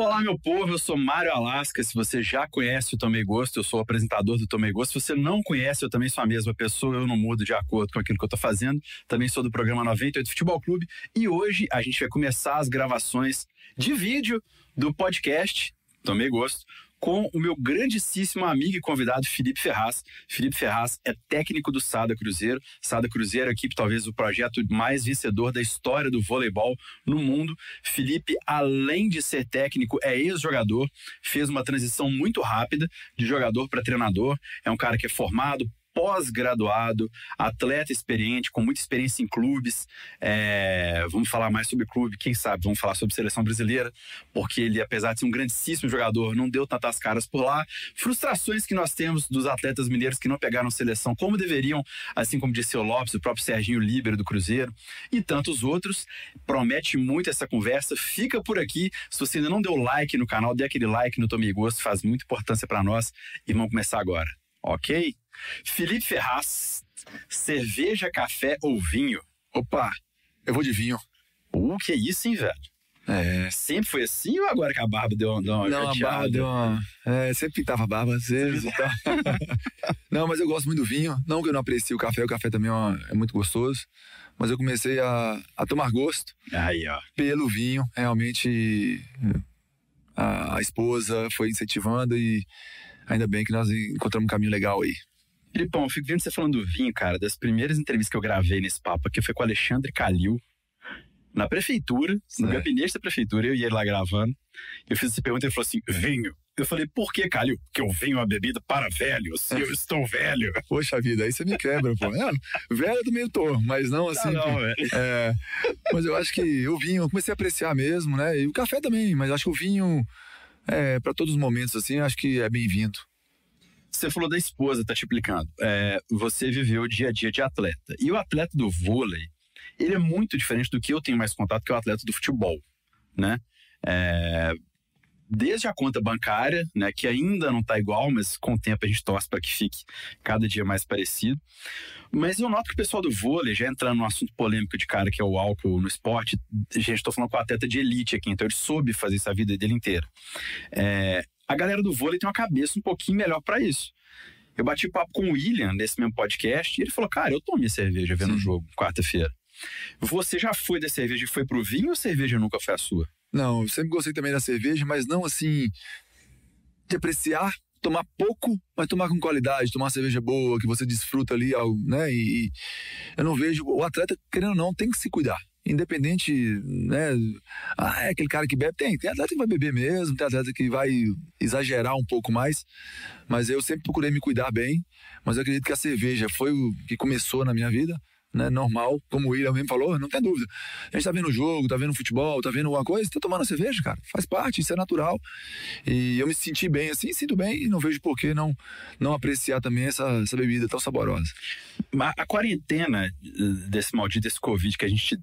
Olá, meu povo, eu sou Mário Alasca. Se você já conhece o Tomei Gosto, eu sou apresentador do Tomei Gosto. Se você não conhece, eu também sou a mesma pessoa, eu não mudo de acordo com aquilo que eu tô fazendo. Também sou do programa 98 Futebol Clube e hoje a gente vai começar as gravações de vídeo do podcast Tomei Gosto com o meu grandíssimo amigo e convidado Felipe Ferraz. Felipe Ferraz é técnico do Sada Cruzeiro. Sada Cruzeiro, a equipe talvez o projeto mais vencedor da história do voleibol no mundo. Felipe, além de ser técnico, é ex-jogador, fez uma transição muito rápida de jogador para treinador. É um cara que é formado, pós-graduado, atleta experiente, com muita experiência em clubes. É, vamos falar mais sobre clube, quem sabe? Vamos falar sobre seleção brasileira, porque ele, apesar de ser um grandíssimo jogador, não deu tantas caras por lá. Frustrações que nós temos dos atletas mineiros que não pegaram seleção como deveriam, assim como disse o Lopes, o próprio Serginho Líbero do Cruzeiro e tantos outros. Promete muito essa conversa. Fica por aqui. Se você ainda não deu like no canal, dê aquele like no Tomei Gosto, faz muita importância para nós. E vamos começar agora, ok? Felipe Ferraz, cerveja, café ou vinho? Opa, eu vou de vinho. O uh, que é isso, hein, velho? É. Sempre foi assim ou agora que a barba deu uma. não, a barba deu uma. É, sempre pintava a barba às vezes e tal. não, mas eu gosto muito do vinho. Não que eu não aprecie o café, o café também é, é muito gostoso. Mas eu comecei a, a tomar gosto. Aí, ó. Pelo vinho, realmente. A, a esposa foi incentivando e ainda bem que nós encontramos um caminho legal aí. Filipão, eu fico vendo você falando do vinho, cara, das primeiras entrevistas que eu gravei nesse papo aqui foi com o Alexandre Calil, na prefeitura, certo. no gabinete da prefeitura, eu e ele lá gravando. Eu fiz essa pergunta e ele falou assim: vinho. Eu falei, por que, Calil? Porque eu venho uma bebida para velhos, eu estou velho. Poxa vida, aí você me quebra, pô. É, velho do mentor, mas não assim. Não, não, é. é, mas eu acho que o vinho, eu comecei a apreciar mesmo, né? E o café também, mas acho que o vinho, é, para todos os momentos, assim, acho que é bem-vindo. Você falou da esposa, tá te explicando. É, você viveu o dia a dia de atleta. E o atleta do vôlei, ele é muito diferente do que eu tenho mais contato, que é o atleta do futebol, né? É, desde a conta bancária, né, que ainda não está igual, mas com o tempo a gente torce para que fique cada dia mais parecido. Mas eu noto que o pessoal do vôlei, já entrando no assunto polêmico de cara que é o álcool no esporte, gente, tô falando com o atleta de elite aqui, então ele soube fazer essa vida dele inteira. É, a galera do vôlei tem uma cabeça um pouquinho melhor para isso. Eu bati papo com o William nesse mesmo podcast e ele falou: Cara, eu tomei cerveja vendo o jogo quarta-feira. Você já foi da cerveja e foi pro vinho ou cerveja nunca foi a sua? Não, eu sempre gostei também da cerveja, mas não assim de apreciar, tomar pouco, mas tomar com qualidade, tomar cerveja boa, que você desfruta ali, né? E, eu não vejo. O atleta, querendo ou não, tem que se cuidar independente, né? Ah, é aquele cara que bebe. Tem, tem atleta que vai beber mesmo, tem atleta que vai exagerar um pouco mais. Mas eu sempre procurei me cuidar bem. Mas eu acredito que a cerveja foi o que começou na minha vida né, normal, como o William mesmo falou, não tem dúvida. A gente tá vendo o jogo, tá vendo o futebol, tá vendo alguma coisa, tá tomando cerveja, cara. Faz parte, isso é natural. E eu me senti bem assim, sinto bem e não vejo por que não, não apreciar também essa, essa bebida tão saborosa. mas a quarentena eh, desse maldito esse Covid que a gente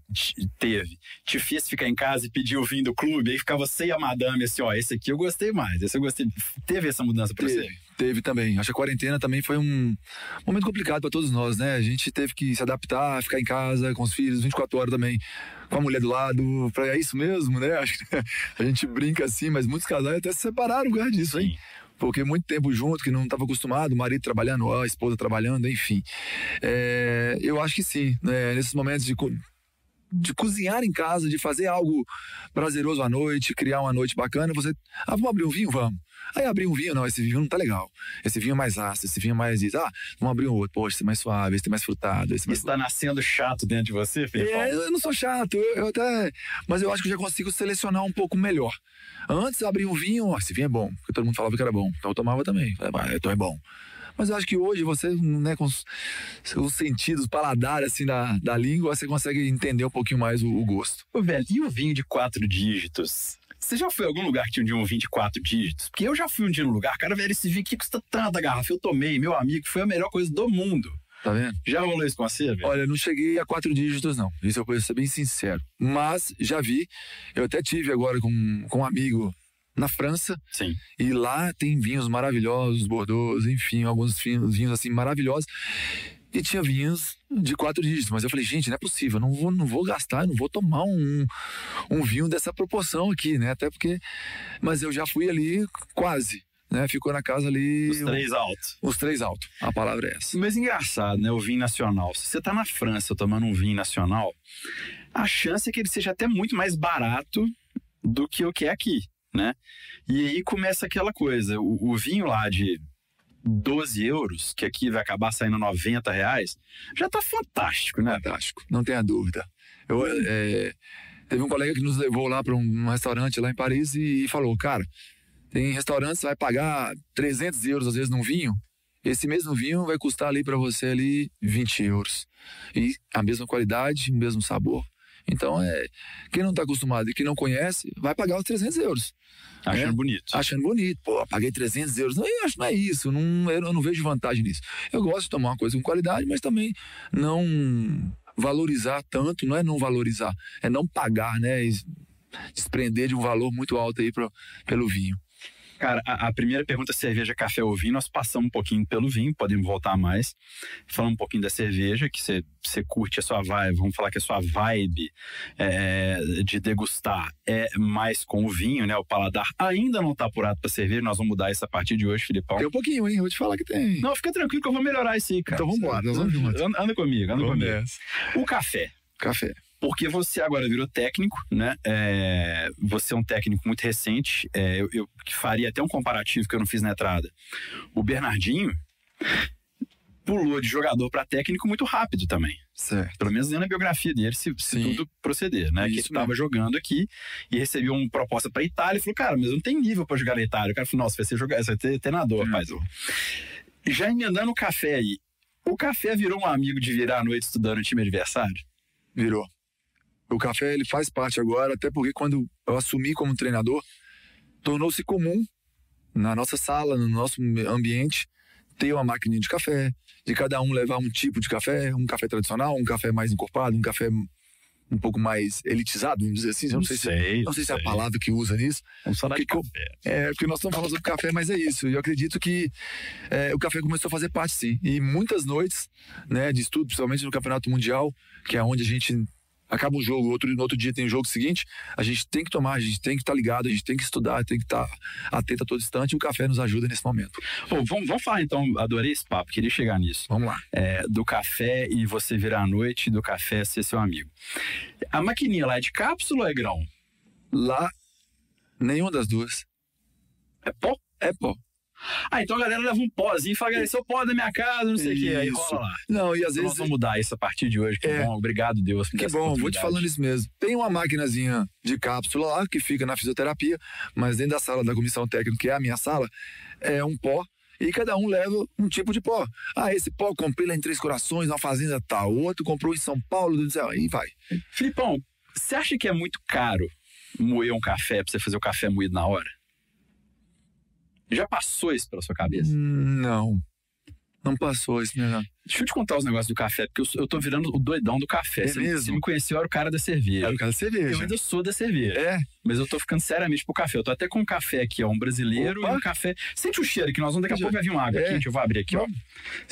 teve, te fez ficar em casa e pedir o vinho do clube, aí ficava você e a madame assim, ó, esse aqui eu gostei mais, esse eu gostei. Teve essa mudança pra teve. você? Teve também. Acho que a quarentena também foi um momento complicado para todos nós, né? A gente teve que se adaptar, ficar em casa com os filhos 24 horas também, com a mulher do lado. Pra, é isso mesmo, né? Acho que a gente brinca assim, mas muitos casais até se separaram por causa disso, hein? Porque muito tempo junto, que não estava acostumado, o marido trabalhando, a esposa trabalhando, enfim. É, eu acho que sim, né? nesses momentos de de cozinhar em casa, de fazer algo prazeroso à noite, criar uma noite bacana. Você, ah, vamos abrir um vinho? Vamos. Aí abri um vinho, não, esse vinho não tá legal. Esse vinho é mais ácido, esse vinho é mais isso. Ah, vamos abrir um outro. Poxa, esse é mais suave, esse é mais frutado. Esse é mais... Isso tá nascendo chato dentro de você, Felipe? É, eu não sou chato, eu, eu, até. Mas eu acho que eu já consigo selecionar um pouco melhor. Antes abri um vinho, ó, esse vinho é bom, porque todo mundo falava que era bom. Então eu tomava também. Falei, ah, então é bom. Mas eu acho que hoje você, né, com os, os sentidos, paladar, assim, da, da língua, você consegue entender um pouquinho mais o, o gosto. Ô, velho, e o vinho de quatro dígitos? Você já foi a algum lugar que tinha um 24 dígitos? Porque eu já fui um dia no lugar, cara, velho, esse vinho que custa tanta garrafa, eu tomei, meu amigo, foi a melhor coisa do mundo. Tá vendo? Já rolou isso com você? Velho? Olha, não cheguei a quatro dígitos, não. Isso eu posso ser bem sincero. Mas já vi. Eu até tive agora com, com um amigo na França. Sim. E lá tem vinhos maravilhosos, Bordeaux, enfim, alguns vinhos assim maravilhosos. E tinha vinhos de quatro dígitos. Mas eu falei, gente, não é possível, não vou, não vou gastar, não vou tomar um, um vinho dessa proporção aqui, né? Até porque. Mas eu já fui ali quase. Né, ficou na casa ali. Os três um, altos. Os três altos, a palavra é essa. Mas é engraçado, né? O vinho nacional. Se você tá na França tomando um vinho nacional, a chance é que ele seja até muito mais barato do que o que é aqui, né? E aí começa aquela coisa: o, o vinho lá de 12 euros, que aqui vai acabar saindo 90 reais, já está fantástico, né? Fantástico, não tenha dúvida. Eu, é, teve um colega que nos levou lá para um, restaurante lá em Paris e, falou, cara, tem restaurante você vai pagar 300 euros às vezes num vinho, esse mesmo vinho vai custar ali para você ali 20 euros. E a mesma qualidade, o mesmo sabor. Então, é, quem não está acostumado e quem não conhece, vai pagar os 300 euros. Achando né? bonito. Achando bonito. Pô, paguei 300 euros. Não, eu acho não é isso. Não, eu não vejo vantagem nisso. Eu gosto de tomar uma coisa com qualidade, mas também não valorizar tanto. Não é não valorizar, é não pagar, né? Desprender de um valor muito alto aí pra, pelo vinho. Cara, a, a primeira pergunta é cerveja, café ou vinho. Nós passamos um pouquinho pelo vinho, podemos voltar mais. Falar um pouquinho da cerveja, que você curte a sua vibe, vamos falar que a sua vibe é, é, de degustar é mais com o vinho, né? O paladar ainda não tá apurado pra cerveja, nós vamos mudar isso a partir de hoje, Filipão. Tem um pouquinho, hein? Vou te falar que tem. Não, fica tranquilo eu vou melhorar isso, cara. Então vamos Anda Anda comigo. comigo. O café. Café porque você agora virou técnico, né? É, você é um técnico muito recente. É, eu, eu, faria até um comparativo que eu não fiz na entrada. O Bernardinho pulou de jogador para técnico muito rápido também. Certo. Pelo menos na biografia dele, se, se tudo proceder, né? Isso que ele estava jogando aqui e recebeu uma proposta para Itália e falou, cara, mas não tem nível para jogar na Itália. O cara falou, nossa, vai ser jogar, vai ser treinador, hum. rapaz. Já emendando o café aí, o café virou um amigo de virar a noite estudando o time adversário? Virou. O café ele faz parte agora, até porque quando eu assumi como treinador, tornou-se comum na nossa sala, no nosso ambiente, ter uma maquininha de café, de cada um levar um tipo de café, um café tradicional, um café mais encorpado, um café um pouco mais elitizado, vamos dizer assim. não, sei, sei, se, não sei, sei, se é a palavra que usa nisso. Vamos falar porque, de café. É, porque nós estamos falando sobre café, mas é isso. Eu acredito que é, o café começou a fazer parte, sim. E muitas noites né, de estudo, principalmente no Campeonato Mundial, que é onde a gente acaba um jogo, outro no outro dia tem o um jogo seguinte, a gente tem que tomar, a gente tem que estar tá ligado, a gente tem que estudar, tem que estar tá atento a todo instante e o café nos ajuda nesse momento. Bom, vamos, vamos falar então, adorei esse papo, queria chegar nisso. Vamos lá. É, do café e você virar à noite, do café ser seu amigo. A maquininha lá é de cápsula ou é grão? Lá, nenhuma das duas. É pó? É pó. Ah, então a galera leva um pozinho e fala, galera, esse é o pó da minha casa, não sei o quê. Aí rola lá. Não, e às então vezes. Nós vamos mudar isso a partir de hoje, que é. bom. Obrigado, Deus. que bom, vou te falando isso mesmo. Tem uma maquinazinha de cápsula lá que fica na fisioterapia, mas dentro da sala da comissão técnica, que é a minha sala, é um pó e cada um leva um tipo de pó. Ah, esse pó eu comprei lá em Três Corações, na fazenda tal. Outro comprou em São Paulo, do céu. aí vai. Filipão, você acha que é muito caro moer um café pra você fazer o café moído na hora? Já passou isso pela sua cabeça? Não. Não passou isso, né? Deixa eu te contar os negócios do café, porque eu, eu tô virando o doidão do café. É você, mesmo? você me conheceu, eu era o cara da cerveja. Era o cara da cerveja. Eu ainda sou da cerveja. É. Mas eu tô ficando seriamente pro café. Eu tô até com um café aqui, ó. Um brasileiro Opa. e um café. Sente o cheiro que nós vamos, daqui a pouco vai vir uma água é. aqui. Gente, eu vou abrir aqui, ó.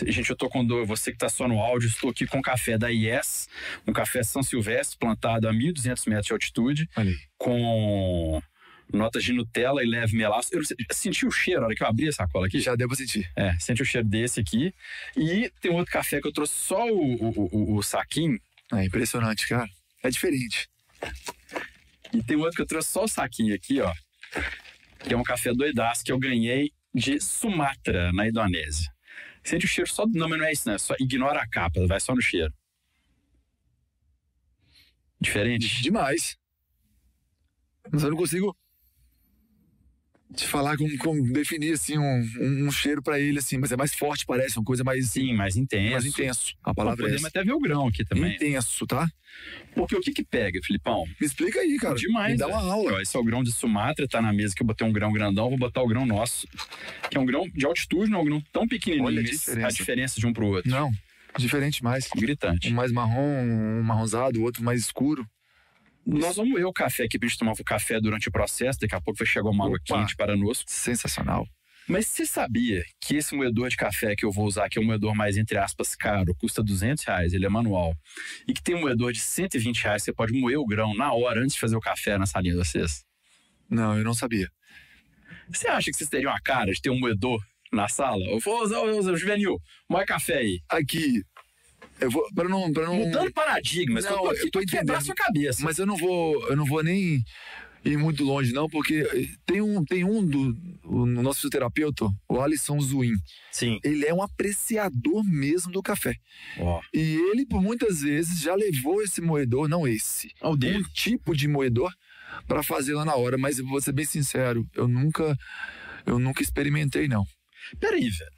Gente, eu tô com dor. Você que tá só no áudio, estou aqui com um café da IES, um café São Silvestre, plantado a 1.200 metros de altitude. Olha aí. Com notas de Nutella e leve melaço. Eu senti o cheiro na hora que eu abri a sacola aqui. Já deu pra sentir. É, senti o cheiro desse aqui. E tem outro café que eu trouxe só o, o, o, o saquinho. É impressionante, cara. É diferente. E tem outro que eu trouxe só o saquinho aqui, ó. Que é um café doidaço que eu ganhei de Sumatra, na Indonésia. Sente o cheiro só do. Não, mas não é isso, né? Só ignora a capa, vai só no cheiro. Diferente? Demais. Mas eu não consigo de falar com, com definir assim um, um, um cheiro para ele assim, mas é mais forte parece, uma coisa mais sim, mais intenso, mais intenso. A palavra é podemos é até ver o grão aqui também. Intenso, tá? Porque o que que pega, Filipão? Me explica aí, cara. Demais. Me dá né? uma aula. Esse é o grão de Sumatra, tá na mesa que eu botei um grão grandão, vou botar o grão nosso, que é um grão de altitude, não é um grão tão pequenininho. Olha a diferença, a diferença de um pro outro. Não. Diferente mais. Gritante. Um mais marrom, um marronzado, o outro mais escuro. Nós vamos ver o café aqui, a gente tomava o café durante o processo, daqui a pouco vai chegar uma água Opa, quente para nós. Sensacional. Mas você sabia que esse moedor de café que eu vou usar, que é um moedor mais, entre aspas, caro, custa 200 reais, ele é manual, e que tem um moedor de 120 reais, você pode moer o grão na hora antes de fazer o café na salinha de vocês? Não, eu não sabia. Você acha que vocês teriam a cara de ter um moedor na sala? Eu vou usar o Juvenil, moe café aí. Aqui, eu vou, pra não, não... Mudando paradigmas. Não, eu tô entendendo. sua cabeça. Mas eu não vou, eu não vou nem ir muito longe, não, porque eh, tem um, tem um do o nosso fisioterapeuta, o Alisson Zuin. Sim. Ele é um apreciador mesmo do café. Oh. E ele, por muitas vezes, já levou esse moedor, não esse, oh, um tipo de moedor para fazer lá na hora. Mas vou ser bem sincero, eu nunca, eu nunca experimentei, não. Peraí, velho.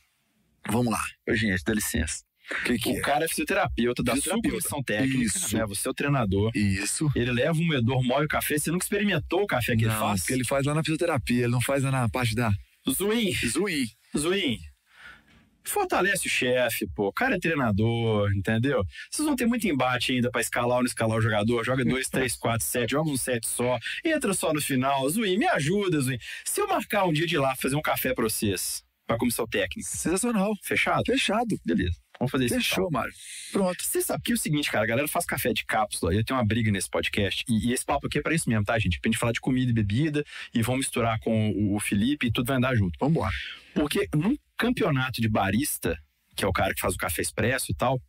Vamos lá. Ô, gente, dá licença. Que que o é? cara é fisioterapeuta, dá supervisão técnica, né? Isso. né? Você é o treinador. Isso. Ele leva um moedor, move o café. Você nunca experimentou o café que não, ele faz? que ele faz lá na fisioterapia, ele não faz lá na parte da... Zuin. Zuin. Zuin. Fortalece o chefe, pô. O cara é treinador, entendeu? Vocês vão ter muito embate ainda pra escalar ou não escalar o jogador. Joga dois, três, quatro, sete. joga um set só, entra só no final. Zuin, me ajuda, Zuin. Se eu marcar um dia de lá fazer um café pra vocês, pra comissão técnica. Sensacional. Fechado? Fechado. Beleza. Vamos fazer isso. Fechou, Mário. Então. Pronto. Você sabe que é o seguinte, cara, a galera faz café de cápsula, eu tenho uma briga nesse podcast, e, e esse papo aqui é pra isso mesmo, tá, gente? Pra gente falar de comida e bebida, e vamos misturar com o, o Felipe, e tudo vai andar junto. Vamos embora. Porque num campeonato de barista, que é o cara que faz o café expresso e tal,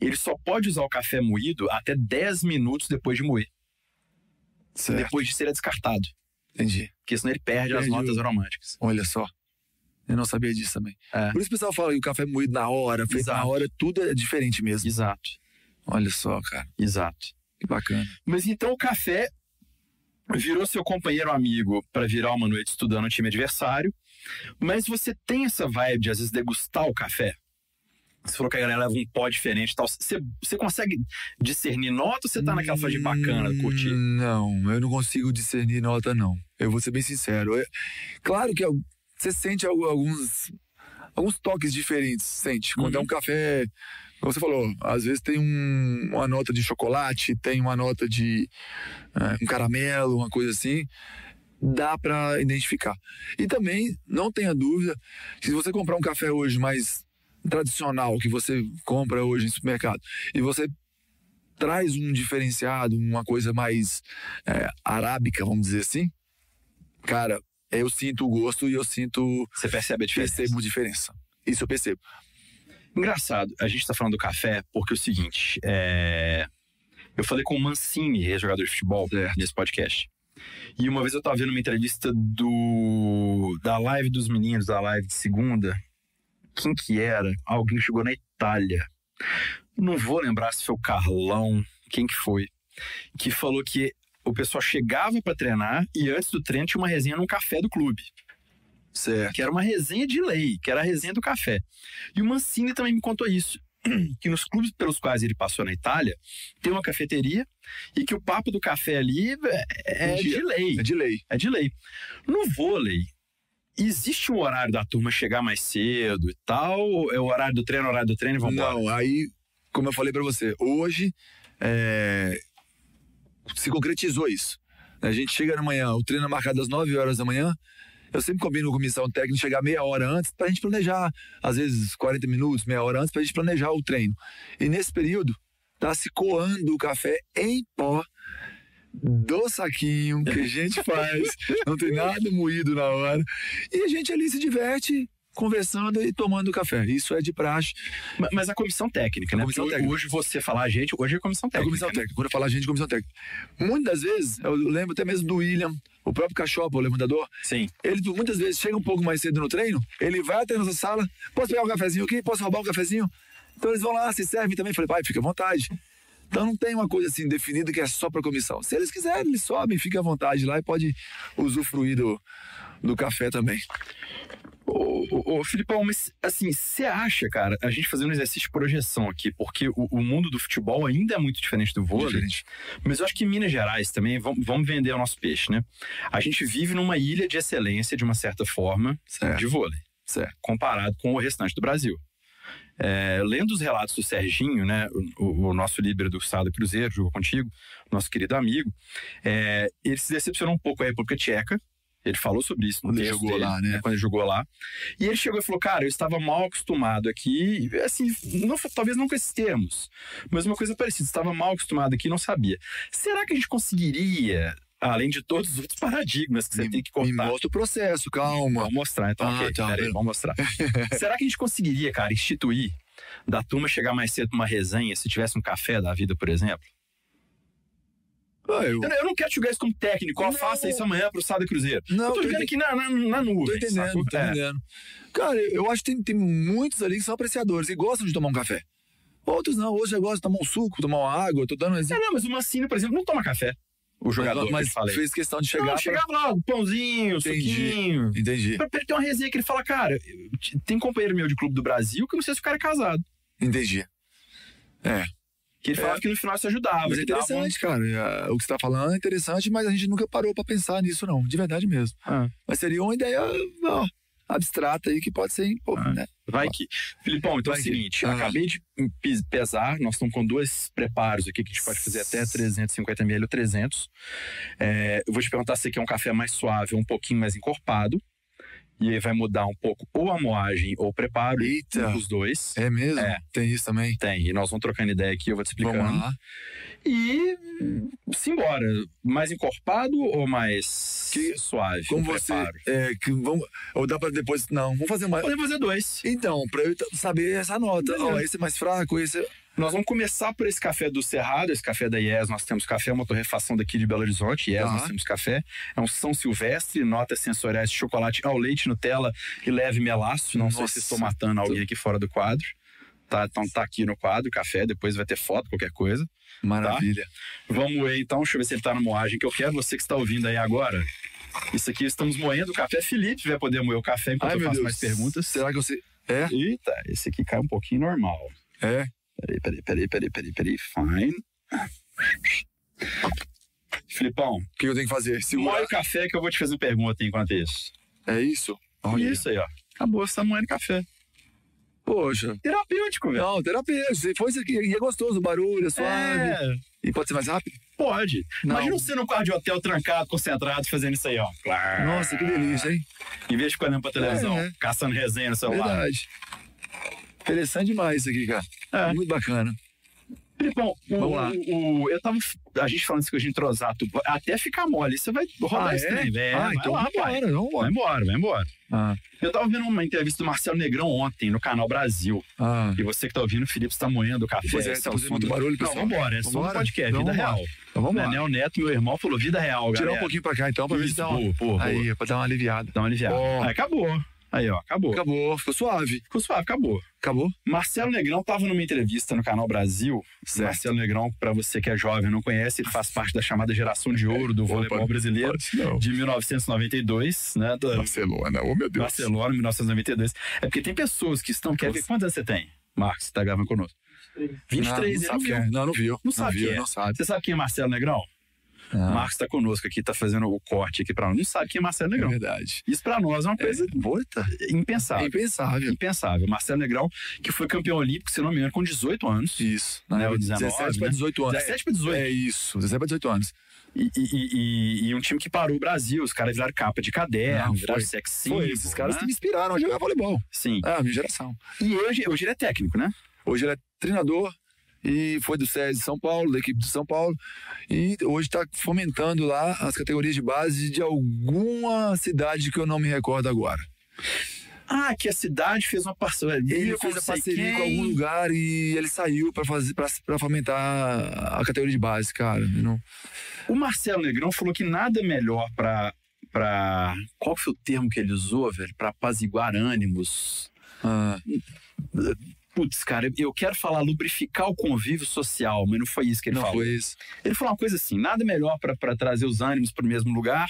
ele só pode usar o café moído até 10 minutos depois de moer. Certo. Depois de ser descartado. Entendi. Porque senão ele perde as notas aromáticas. Olha só. Eu não sabia disso também. É. Por isso o pessoal fala que o café moído na hora, feito na hora, tudo é diferente mesmo. Exato. Olha só, cara. Exato. Que bacana. Mas então o café virou seu companheiro amigo para virar uma noite estudando o time adversário. Mas você tem essa vibe de às vezes degustar o café? Você falou que a galera leva um pó diferente e tal. Você, você consegue discernir nota ou você tá naquela fase bacana, hum, curtir? Não, eu não consigo discernir nota, não. Eu vou ser bem sincero. Eu, é, claro que eu, é você sente alguns, alguns toques diferentes, sente. Quando uhum. é um uhum. café, como você falou, às vezes tem um, uma nota de chocolate, tem uma nota de uh, um caramelo, uma coisa assim. Dá para identificar. E também, não tenha dúvida, se você comprar um café hoje mais tradicional que você compra hoje em supermercado e você traz um diferenciado, uma coisa mais é, arábica, vamos dizer assim, cara, eu sinto o gosto e eu sinto. Você percebe a diferença? Percebo diferença. Isso eu percebo. Engraçado, a gente tá falando do café porque é o seguinte, é... eu falei com o Mancini, jogador de futebol, certo. nesse podcast. E uma vez eu tava vendo uma entrevista do da live dos meninos, da live de segunda. Quem que era? Alguém chegou na Itália. Não vou lembrar se foi o Carlão, quem que foi, que falou que o pessoal chegava para treinar e antes do treino tinha uma resenha num café do clube. Certo. Que era uma resenha de lei, que era a resenha do café. E o Mancini também me contou isso. Que nos clubes pelos quais ele passou na Itália, tem uma cafeteria e que o papo do café ali é, é de lei. É de lei. É de lei. No vôlei, existe um horário da turma chegar mais cedo e tal? É o horário do treino, horário do treino e vamos Não, aí, como eu falei para você, hoje é, se concretizou isso. A gente chega na manhã, o treino é marcado às 9 horas da manhã. Eu sempre combino com missão técnica chegar meia hora antes para a gente planejar, às vezes 40 minutos, meia hora antes, para a gente planejar o treino. E nesse período, tá se coando o café em pó do saquinho que a gente faz, não tem nada moído na hora. E a gente ali se diverte, conversando e tomando café. Isso é de praxe. Mas a comissão técnica, né? Comissão técnica. Hoje você falar a gente, hoje é comissão técnica. É né? comissão técnica. Quando eu falar a gente, comissão técnica. Muitas vezes, eu lembro até mesmo do William, o próprio cachorro, o levantador. Sim. Ele muitas vezes chega um pouco mais cedo no treino, ele vai até a nossa sala, posso pegar um cafezinho aqui? Posso roubar um cafezinho? Então eles vão lá, se servem também. falei, pai, fica à vontade. Então não tem uma coisa assim definida que é só para comissão. Se eles quiserem, eles sobem, fica à vontade lá e pode usufruir do, do café também. Ô, Filipão, mas assim, você acha, cara, a gente fazendo um exercício de projeção aqui, porque o, o mundo do futebol ainda é muito diferente do vôlei, diferente. mas eu acho que em Minas Gerais também, vamos, vamos vender o nosso peixe, né? A gente vive numa ilha de excelência, de uma certa forma, certo. de vôlei, certo. comparado com o restante do Brasil. É, lendo os relatos do Serginho, né, o, o nosso líder do Estado Cruzeiro, jogou contigo, nosso querido amigo, é, ele se decepcionou um pouco com a República Tcheca, ele falou sobre isso no quando texto ele jogou dele, lá, né? né? Quando ele jogou lá. E ele chegou e falou, cara, eu estava mal acostumado aqui, assim, não, talvez não com esses termos, mas uma coisa parecida, estava mal acostumado aqui e não sabia. Será que a gente conseguiria além de todos os outros paradigmas que você me, tem que cortar. Me mostra o processo, calma. Vamos mostrar, então, ah, ok, tá, peraí, vamos mostrar. Será que a gente conseguiria, cara, instituir da turma chegar mais cedo uma resenha, se tivesse um café da vida, por exemplo? Ah, eu... eu... não quero jogar isso como técnico, ó, faça isso amanhã pro Sada Cruzeiro. Não, eu tô, jogando aqui na, na, na nuvem. Tô entendendo, tô é. entendendo. É. Cara, eu acho que tem, tem muitos ali que são apreciadores e gostam de tomar um café. Outros não, hoje eu gosto de tomar um suco, tomar uma água, tô dando um é, exemplo. É, não, mas o Massino, por exemplo, não toma café. O jogador, mas, que fez questão de chegar. Não, pra... chegava lá, pãozinho, entendi, suquinho. Entendi. Pra, pra ter uma resenha que ele fala, cara, tem companheiro meu de clube do Brasil que não sei se o cara é casado. Entendi. É. Que ele é. falava que no final se ajudava. Mas é interessante, cara. O que você tá falando é interessante, mas a gente nunca parou para pensar nisso, não. De verdade mesmo. Ah. Mas seria uma ideia ó, abstrata aí que pode ser, pô, ah. né? Vai que. Filipão, então Vai é o seguinte: ah. acabei de pesar, nós estamos com dois preparos aqui que a gente pode fazer até 350 ml ou 300. É, eu vou te perguntar se aqui é um café mais suave, um pouquinho mais encorpado. E aí vai mudar um pouco ou a moagem ou o preparo. Eita! dos dois. É mesmo? É. Tem isso também? Tem. E nós vamos trocando ideia aqui, eu vou te explicar Vamos lá. E simbora. Mais encorpado ou mais que, suave? Como você. É, que vamos, ou dá pra depois. Não, vamos fazer mais. Vamos fazer dois. Então, pra eu saber essa nota. oh, esse é mais fraco, esse. É nós vamos começar por esse café do Cerrado, esse café da IES. Nós temos café, é uma torrefação daqui de Belo Horizonte. IES, uhum. nós temos café. É um São Silvestre, notas sensoriais de chocolate ao leite, Nutella e leve melaço. Não Nossa, sei se estou matando alguém aqui fora do quadro. Tá, então tá aqui no quadro, café, depois vai ter foto, qualquer coisa. Tá? Maravilha. Tá? Vamos ver então, deixa eu ver se ele tá na moagem, que eu quero você que está ouvindo aí agora. Isso aqui, estamos moendo o café. Felipe vai poder moer o café enquanto Ai, eu faço Deus. mais perguntas. Será que você... É? Eita, esse aqui cai um pouquinho normal. É? Peraí, peraí, peraí, peraí, peraí, peraí. Fine. Filipão. O que eu tenho que fazer? Segurar. Moe o café que eu vou te fazer pergunta enquanto isso. É isso? Olha. Isso aí, ó. Acabou, você tá moendo café. Poxa. Terapêutico, velho. Não, terapia. Foi isso aqui. E é gostoso o barulho, é suave. É. E pode ser mais rápido? Pode. Não. Imagina você no quarto de hotel trancado, concentrado, fazendo isso aí, ó. Claro. Nossa, que delícia, hein? Em vez de ficar pra televisão, é, é. caçando resenha no celular. Verdade. Interessante demais isso aqui, cara. É. Muito bacana. Bom, Vamos lá. O, eu tava. A gente falando isso com o entrosato, até ficar mole. Você vai rodar ah, esse é? trem, velho. Ah, vai então lá, embora, vai. Não, vai embora, vai embora. Ah. Eu tava vendo uma entrevista do Marcelo Negrão ontem no canal Brasil. Ah. E você que tá ouvindo, o Felipe está moendo o café. Pois é, é tá fazendo muito barulho, pessoal. Não, vambora, é só um podcast, então, vida real. Então, vamos lá. Daniel Neto, meu irmão, falou vida real, Tirar galera. Tirar um pouquinho pra cá, então, pra ver se dá uma... Pô, pô, Aí, pô. pra dar uma aliviada. Dá uma aliviada. Aí, acabou. Aí, ó, acabou. Acabou, ficou suave. Ficou suave, acabou. Acabou. Marcelo Negrão estava numa entrevista no canal Brasil. Certo. Marcelo Negrão, para você que é jovem não conhece, ele faz parte da chamada geração de ouro do voleibol brasileiro de 1992, né? Barcelona, oh meu Deus. Barcelona, 1992. É porque tem pessoas que estão. Quer ver quantos anos você tem, Marcos, que tá gravando conosco? 23. 23, não, não, sabe não, não, não viu. É. Não, não sabe viu, quem é. não sabe. Você sabe quem é Marcelo Negrão? É. Marcos está conosco aqui, está fazendo o corte aqui para nós. Não sabe quem é Marcelo Negrão. É verdade. Isso para nós é uma coisa é. Boa, impensável. É impensável. Impensável. Marcelo Negrão, que foi campeão olímpico, se não me engano, com 18 anos. Isso. Né, 19, é, 17 né? para 18 anos. 17 para 18. É isso. 17 para 18 anos. E, e, e, e, um time que parou o Brasil. Os caras viraram capa de caderno, não, viraram sex Foi, esses caras né? que me inspiraram a jogar voleibol. Sim. Ah, a minha geração. E hoje, hoje ele é técnico, né? Hoje ele é treinador, e foi do de São Paulo, da equipe de São Paulo, e hoje está fomentando lá as categorias de base de alguma cidade que eu não me recordo agora. Ah, que a cidade fez uma parceria. Ele fez a parceria quem. com algum lugar e ele saiu para fazer para fomentar a categoria de base, cara. Não... O Marcelo Negrão falou que nada melhor para para qual foi o termo que ele usou, velho, para apaziguar ânimos. Ah putz, cara, eu quero falar lubrificar o convívio social, mas não foi isso que ele não falou. Foi isso. Ele falou uma coisa assim: nada melhor para trazer os ânimos para o mesmo lugar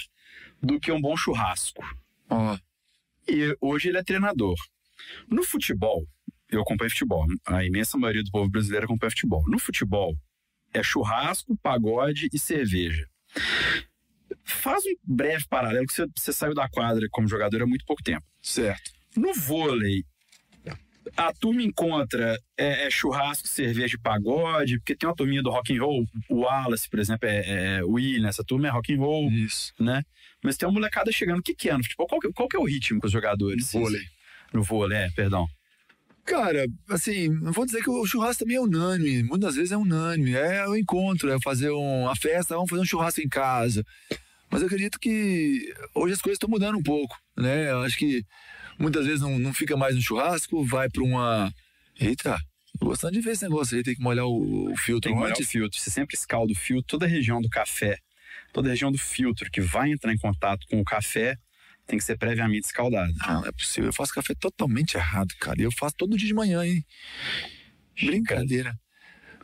do que um bom churrasco. Ó. E hoje ele é treinador. No futebol, eu acompanho futebol, a imensa maioria do povo brasileiro acompanha futebol. No futebol, é churrasco, pagode e cerveja. Faz um breve paralelo, que você, você saiu da quadra como jogador há muito pouco tempo. Certo. No vôlei, a turma encontra é, é churrasco, cerveja e pagode, porque tem uma turminha do rock and roll, o Wallace, por exemplo, é, é, é Will, essa turma é rock and roll, Isso. né? Mas tem uma molecada chegando, o que que é no futebol? Qual que, qual que é o ritmo com os jogadores? No vôlei. No vôlei, é, perdão. Cara, assim, não vou dizer que o churrasco também é unânime, muitas vezes é unânime, é o encontro, é fazer um, uma festa, vamos fazer um churrasco em casa. Mas eu acredito que hoje as coisas estão mudando um pouco, né? Eu acho que muitas vezes não, não fica mais no churrasco, vai para uma. Eita, Tô gostando de ver esse negócio aí, tem que molhar o, o filtro tem que molhar antes. o filtro, você sempre escalda o filtro, toda a região do café, toda a região do filtro que vai entrar em contato com o café tem que ser previamente escaldado. Ah, não é possível, eu faço café totalmente errado, cara. Eu faço todo dia de manhã, hein? Xícara. Brincadeira.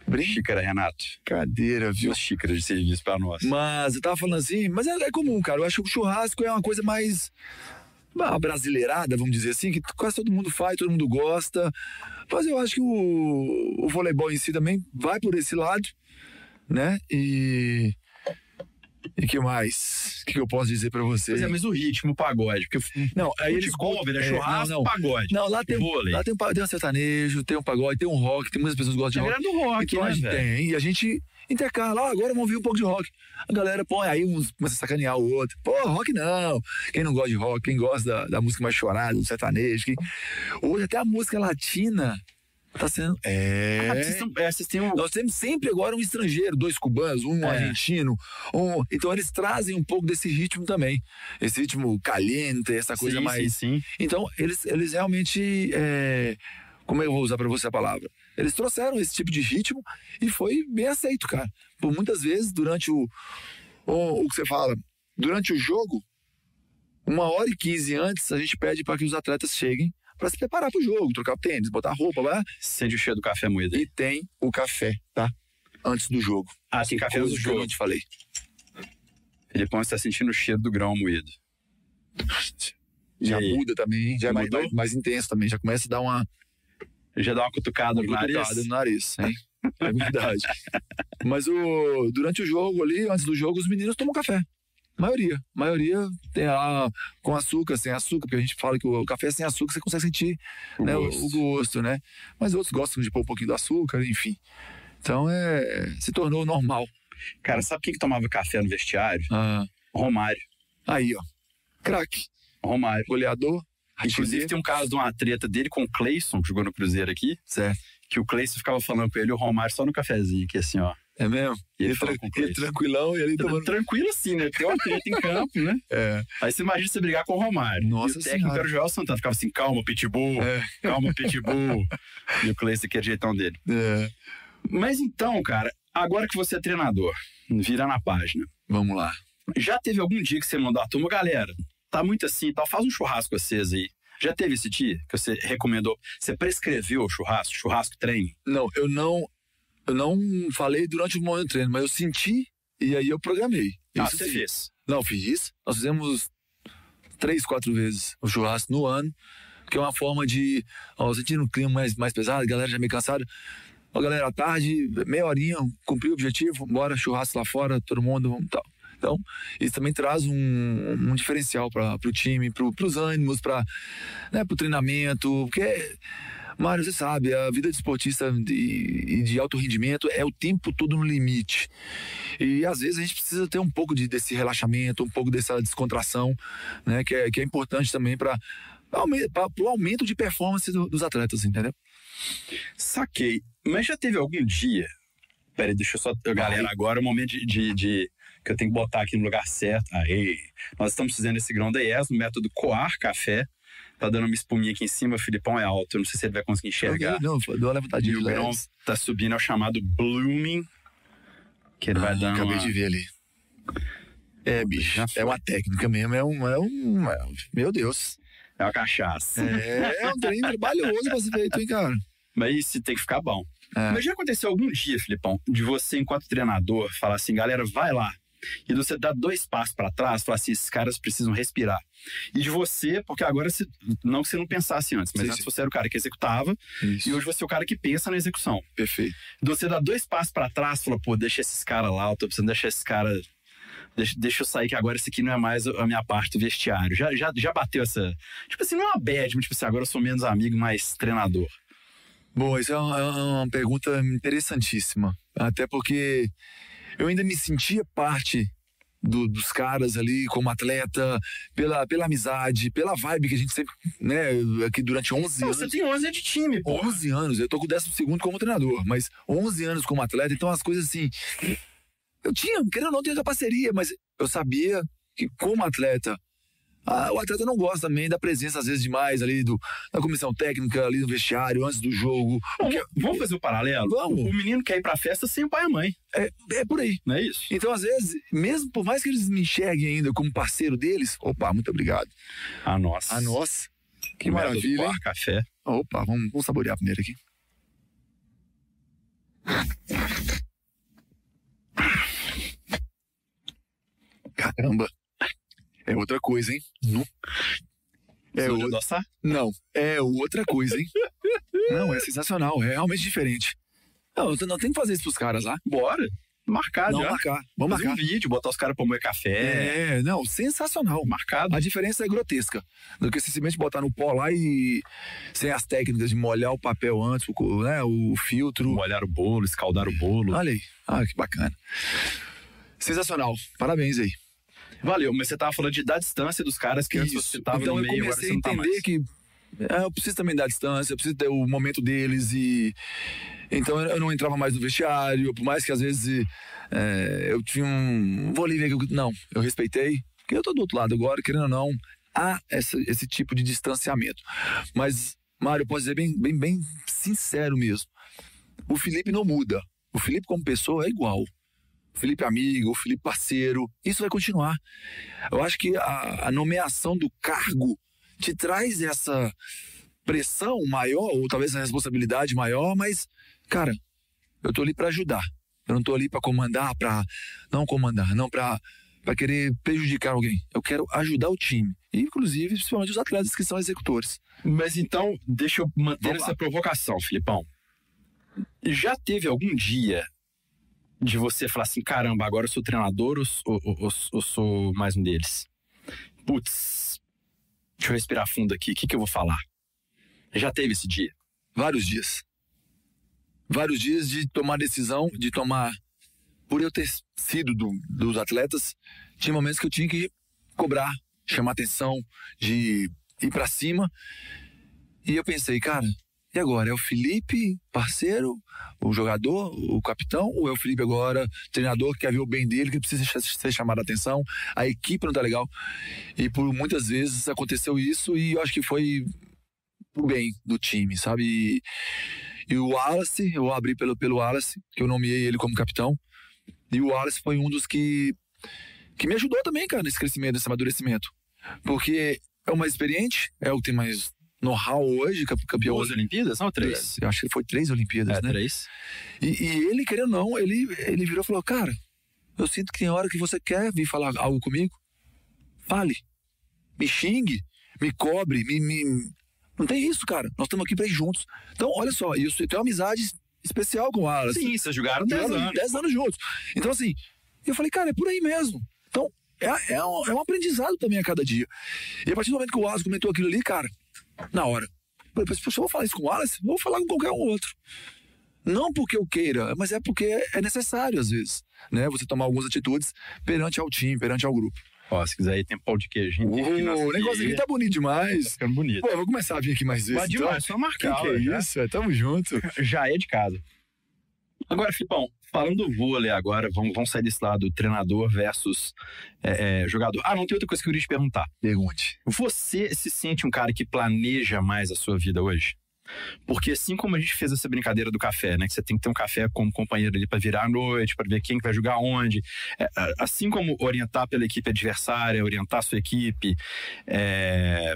Brincadeira. Renato. Brincadeira, viu? as xícaras de serviço pra nós. Mas eu tava falando assim, mas é, é comum, cara. Eu acho que o churrasco é uma coisa mais uma brasileirada, vamos dizer assim, que quase todo mundo faz, todo mundo gosta. Mas eu acho que o, o voleibol em si também vai por esse lado, né? E e que mais? O que, eu posso dizer para você? Pois é, mas o ritmo, o pagode. Porque não, aí eles cover, é, é churrasco, não, não. pagode. Não, lá tem, vôlei. lá tem um, tem um sertanejo, tem um pagode, tem um rock, tem muitas pessoas que gostam de rock. do rock, né, a gente velho? tem. E a gente intercala, Lá ah, agora vamos ouvir um pouco de rock. A galera põe aí uns, começa a sacanear o outro. Pô, rock não. Quem não gosta de rock, quem gosta da, da música mais chorada, do sertanejo. Quem... Hoje até a música latina Tá sendo. É. Ah, vocês, têm um... Nós temos sempre agora um estrangeiro, dois cubanos, um é. argentino. Um... Então eles trazem um pouco desse ritmo também. Esse ritmo caliente, essa coisa sim, mais. Sim, sim. Então eles, eles realmente. É... Como eu vou usar para você a palavra? Eles trouxeram esse tipo de ritmo e foi bem aceito, cara. Por muitas vezes, durante o. O, o que você fala? Durante o jogo, uma hora e quinze antes, a gente pede para que os atletas cheguem para se preparar para o jogo, trocar o tênis, botar roupa, lá. Sente o cheiro do café moído. E tem o café, tá? Antes do jogo. Ah, tem café antes do jogo. eu te falei. começa está sentindo o cheiro do grão moído. Já muda também, já, já é mais, mais, mais, intenso também, já começa a dar uma. Já dá uma cutucada no nariz. no nariz, hein? É verdade. Mas o, durante o jogo ali, antes do jogo, os meninos tomam café. Maioria. Maioria tem a, com açúcar, sem açúcar, porque a gente fala que o café é sem açúcar você consegue sentir o, né, gosto. o, o gosto, né? Mas outros gostam de pôr um pouquinho do açúcar, enfim. Então é. Se tornou normal. Cara, sabe quem que tomava café no vestiário? Ah. Romário. Aí, ó. Craque. Romário. Goleador. Inclusive tem um caso de uma treta dele com o Cleison, que jogou no Cruzeiro aqui. Certo. Que o Cleison ficava falando com ele, o Romário só no cafezinho, que assim, ó. É mesmo? E ele, tra ele tranquilão e ele tá tomando... Tranquilo sim, né? Tem uma treta em campo, né? É. Aí você imagina você brigar com o Romário. Nossa e o técnico era o Joel Santana. Ficava assim, calma, Pitbull, é. calma, Pitbull. e o Cleice que é jeitão dele. É. Mas então, cara, agora que você é treinador, vira na página. Vamos lá. Já teve algum dia que você mandou a ah, turma, galera, tá muito assim tal, faz um churrasco vocês aí. Já teve esse dia que você recomendou? Você prescreveu o churrasco, churrasco treino? Não, eu não eu não falei durante o momento do treino, mas eu senti e aí eu programei. Isso ah, você sim. fez? Não, fiz. Nós fizemos três, quatro vezes o churrasco no ano, que é uma forma de. Ó, sentindo um clima mais, mais pesado, a galera já meio cansada. Ó, galera, à tarde, meia horinha, cumpri o objetivo, bora, churrasco lá fora, todo mundo, vamos tal. Então, isso também traz um, um diferencial para o time, para os ânimos, para né, o treinamento, porque Mário, você sabe, a vida de esportista e de, de alto rendimento é o tempo todo no limite. E às vezes a gente precisa ter um pouco de, desse relaxamento, um pouco dessa descontração, né? Que é, que é importante também para o aumento de performance do, dos atletas, entendeu? Saquei. Mas já teve algum dia. Peraí, deixa eu só. Galera, agora é o momento de, de, de que eu tenho que botar aqui no lugar certo. Aí, nós estamos fazendo esse grão da IES no método Coar Café. Tá dando uma espuminha aqui em cima, o Filipão é alto, eu não sei se ele vai conseguir enxergar. Não, deu uma levantadinha. E o Grão tá subindo ao é chamado Blooming, que ele ah, vai dar Acabei uma... de ver ali. É, bicho, é uma técnica mesmo, é um, é um... É meu Deus. É uma cachaça. É, é um treino trabalhoso pra ser feito, hein, cara? Mas isso tem que ficar bom. É. Mas já aconteceu algum dia, Filipão, de você, enquanto treinador, falar assim, galera, vai lá, e você dá dois passos para trás, fala assim, esses caras precisam respirar. E de você, porque agora, se, não que você não pensasse antes, mas sim, antes sim. você era o cara que executava, Isso. e hoje você é o cara que pensa na execução. Perfeito. De então, você dá dois passos para trás, fala pô, deixa esses caras lá, eu tô precisando deixar esses caras Deixa, deixa, eu sair que agora esse aqui não é mais a minha parte do vestiário. Já, já, já bateu essa. Tipo assim, não é uma bad, mas tipo assim, agora eu sou menos amigo, mais treinador. Bom, isso é, é uma, é uma pergunta interessantíssima. Até porque eu ainda me sentia parte do, dos caras ali como atleta, pela, pela amizade, pela vibe que a gente sempre, né, aqui durante 11 não, anos. Você tem 11 de time, pô. 11 anos, eu tô com o 12 como treinador, mas 11 anos como atleta, então as coisas assim. Eu tinha, querendo ou não, tinha essa parceria, mas eu sabia que como atleta ah, o atleta não gosta também da presença, às vezes, demais ali do, da comissão técnica, ali no vestiário, antes do jogo. Vamos fazer o um paralelo? Vamos. O menino quer ir pra festa sem o pai e a mãe. É, é por aí. Não é isso? Então, às vezes, mesmo por mais que eles me enxerguem ainda como parceiro deles, opa, muito obrigado. A nós. A nós. Que, que maravilha. Par, café. Opa, vamos, vamos saborear primeiro aqui. Caramba. É outra coisa, hein? Não. É o... Não, é outra coisa, hein? não, é sensacional, é realmente diferente. Não, não tem que fazer isso pros caras lá. Bora. Marcado. não, marcar. Vamos Fazer marcar. um vídeo, botar os caras pra moer café. É, não, sensacional. Marcado. A diferença é grotesca. Do que simplesmente botar no pó lá e. Sem as técnicas de molhar o papel antes, o, né, o filtro. Molhar o bolo, escaldar o bolo. Olha aí. Ah, que bacana. Sensacional. Parabéns aí. Valeu, mas você tava falando de, dar distância dos caras que Isso. antes você tava então, no meio, eu comecei tá a entender que é, eu preciso também da distância, eu preciso ter o momento deles e. Então eu não entrava mais no vestiário, por mais que às vezes é, eu tinha um. Vou Não, eu respeitei, porque eu tô do outro lado agora, querendo ou não, há essa, esse tipo de distanciamento. Mas, Mário, eu posso dizer bem, bem, bem sincero mesmo: o Felipe não muda. O Felipe, como pessoa, é igual. Felipe amigo, Felipe parceiro. Isso vai continuar. Eu acho que a, a nomeação do cargo te traz essa pressão maior, ou talvez a responsabilidade maior, mas, cara, eu tô ali para ajudar. Eu não tô ali para comandar, para não comandar, não para para querer prejudicar alguém. Eu quero ajudar o time, inclusive principalmente os atletas que são executores. Mas então, deixa eu manter Vamos essa lá. provocação, Filipão. Já teve algum dia de você falar assim: caramba, agora eu sou treinador ou, ou, ou, ou sou mais um deles? Putz, deixa eu respirar fundo aqui, o que, que eu vou falar? Já teve esse dia? Vários dias. Vários dias de tomar decisão, de tomar. Por eu ter sido do, dos atletas, tinha momentos que eu tinha que cobrar, chamar atenção, de ir para cima. E eu pensei, cara, e agora, é o Felipe, parceiro, o jogador, o capitão, ou é o Felipe agora, treinador que quer ver o bem dele, que precisa ser chamado a atenção, a equipe não tá legal. E por muitas vezes aconteceu isso e eu acho que foi o bem do time, sabe? E, e o Wallace, eu abri pelo, pelo Wallace, que eu nomeei ele como capitão, e o Wallace foi um dos que, que me ajudou também, cara, nesse crescimento, nesse amadurecimento. Porque é o mais experiente, é o que tem mais know-how hoje, campeão Duas Olimpíadas? Não, três. Eu acho que foi três Olimpíadas, é, né? Três. E, e ele, querendo ou não, ele, ele virou e falou: Cara, eu sinto que tem hora que você quer vir falar algo comigo. Fale. Me xingue, me cobre, me. me... Não tem isso, cara. Nós estamos aqui para ir juntos. Então, olha só, eu tenho amizades especial com o Alas. Sim, vocês jogaram dez anos. dez anos juntos. Então, assim, eu falei, cara, é por aí mesmo. Então, é, é, um, é um aprendizado também a cada dia. E a partir do momento que o Asa comentou aquilo ali, cara, na hora. Eu pensei, Poxa, eu vou falar isso com o Wallace? Vou falar com qualquer um outro. Não porque eu queira, mas é porque é necessário às vezes, né? Você tomar algumas atitudes perante ao time, perante ao grupo. Ó, se quiser aí tem pau de queijo. Uh, o negócio aqui tá bonito demais. Tá bonito. Pô, eu vou começar a vir aqui mais vezes. Pode demais, então. só marcar. Que, que é já. isso? É, tamo junto. já é de casa. Agora, Filipão, Falando do vôlei agora, vamos, vamos sair desse lado, treinador versus é, é, jogador. Ah, não, tem outra coisa que eu queria te perguntar. Pergunte. Você se sente um cara que planeja mais a sua vida hoje? Porque assim como a gente fez essa brincadeira do café, né? Que você tem que ter um café como companheiro ali para virar à noite, para ver quem que vai jogar onde. É, assim como orientar pela equipe adversária, orientar a sua equipe, é,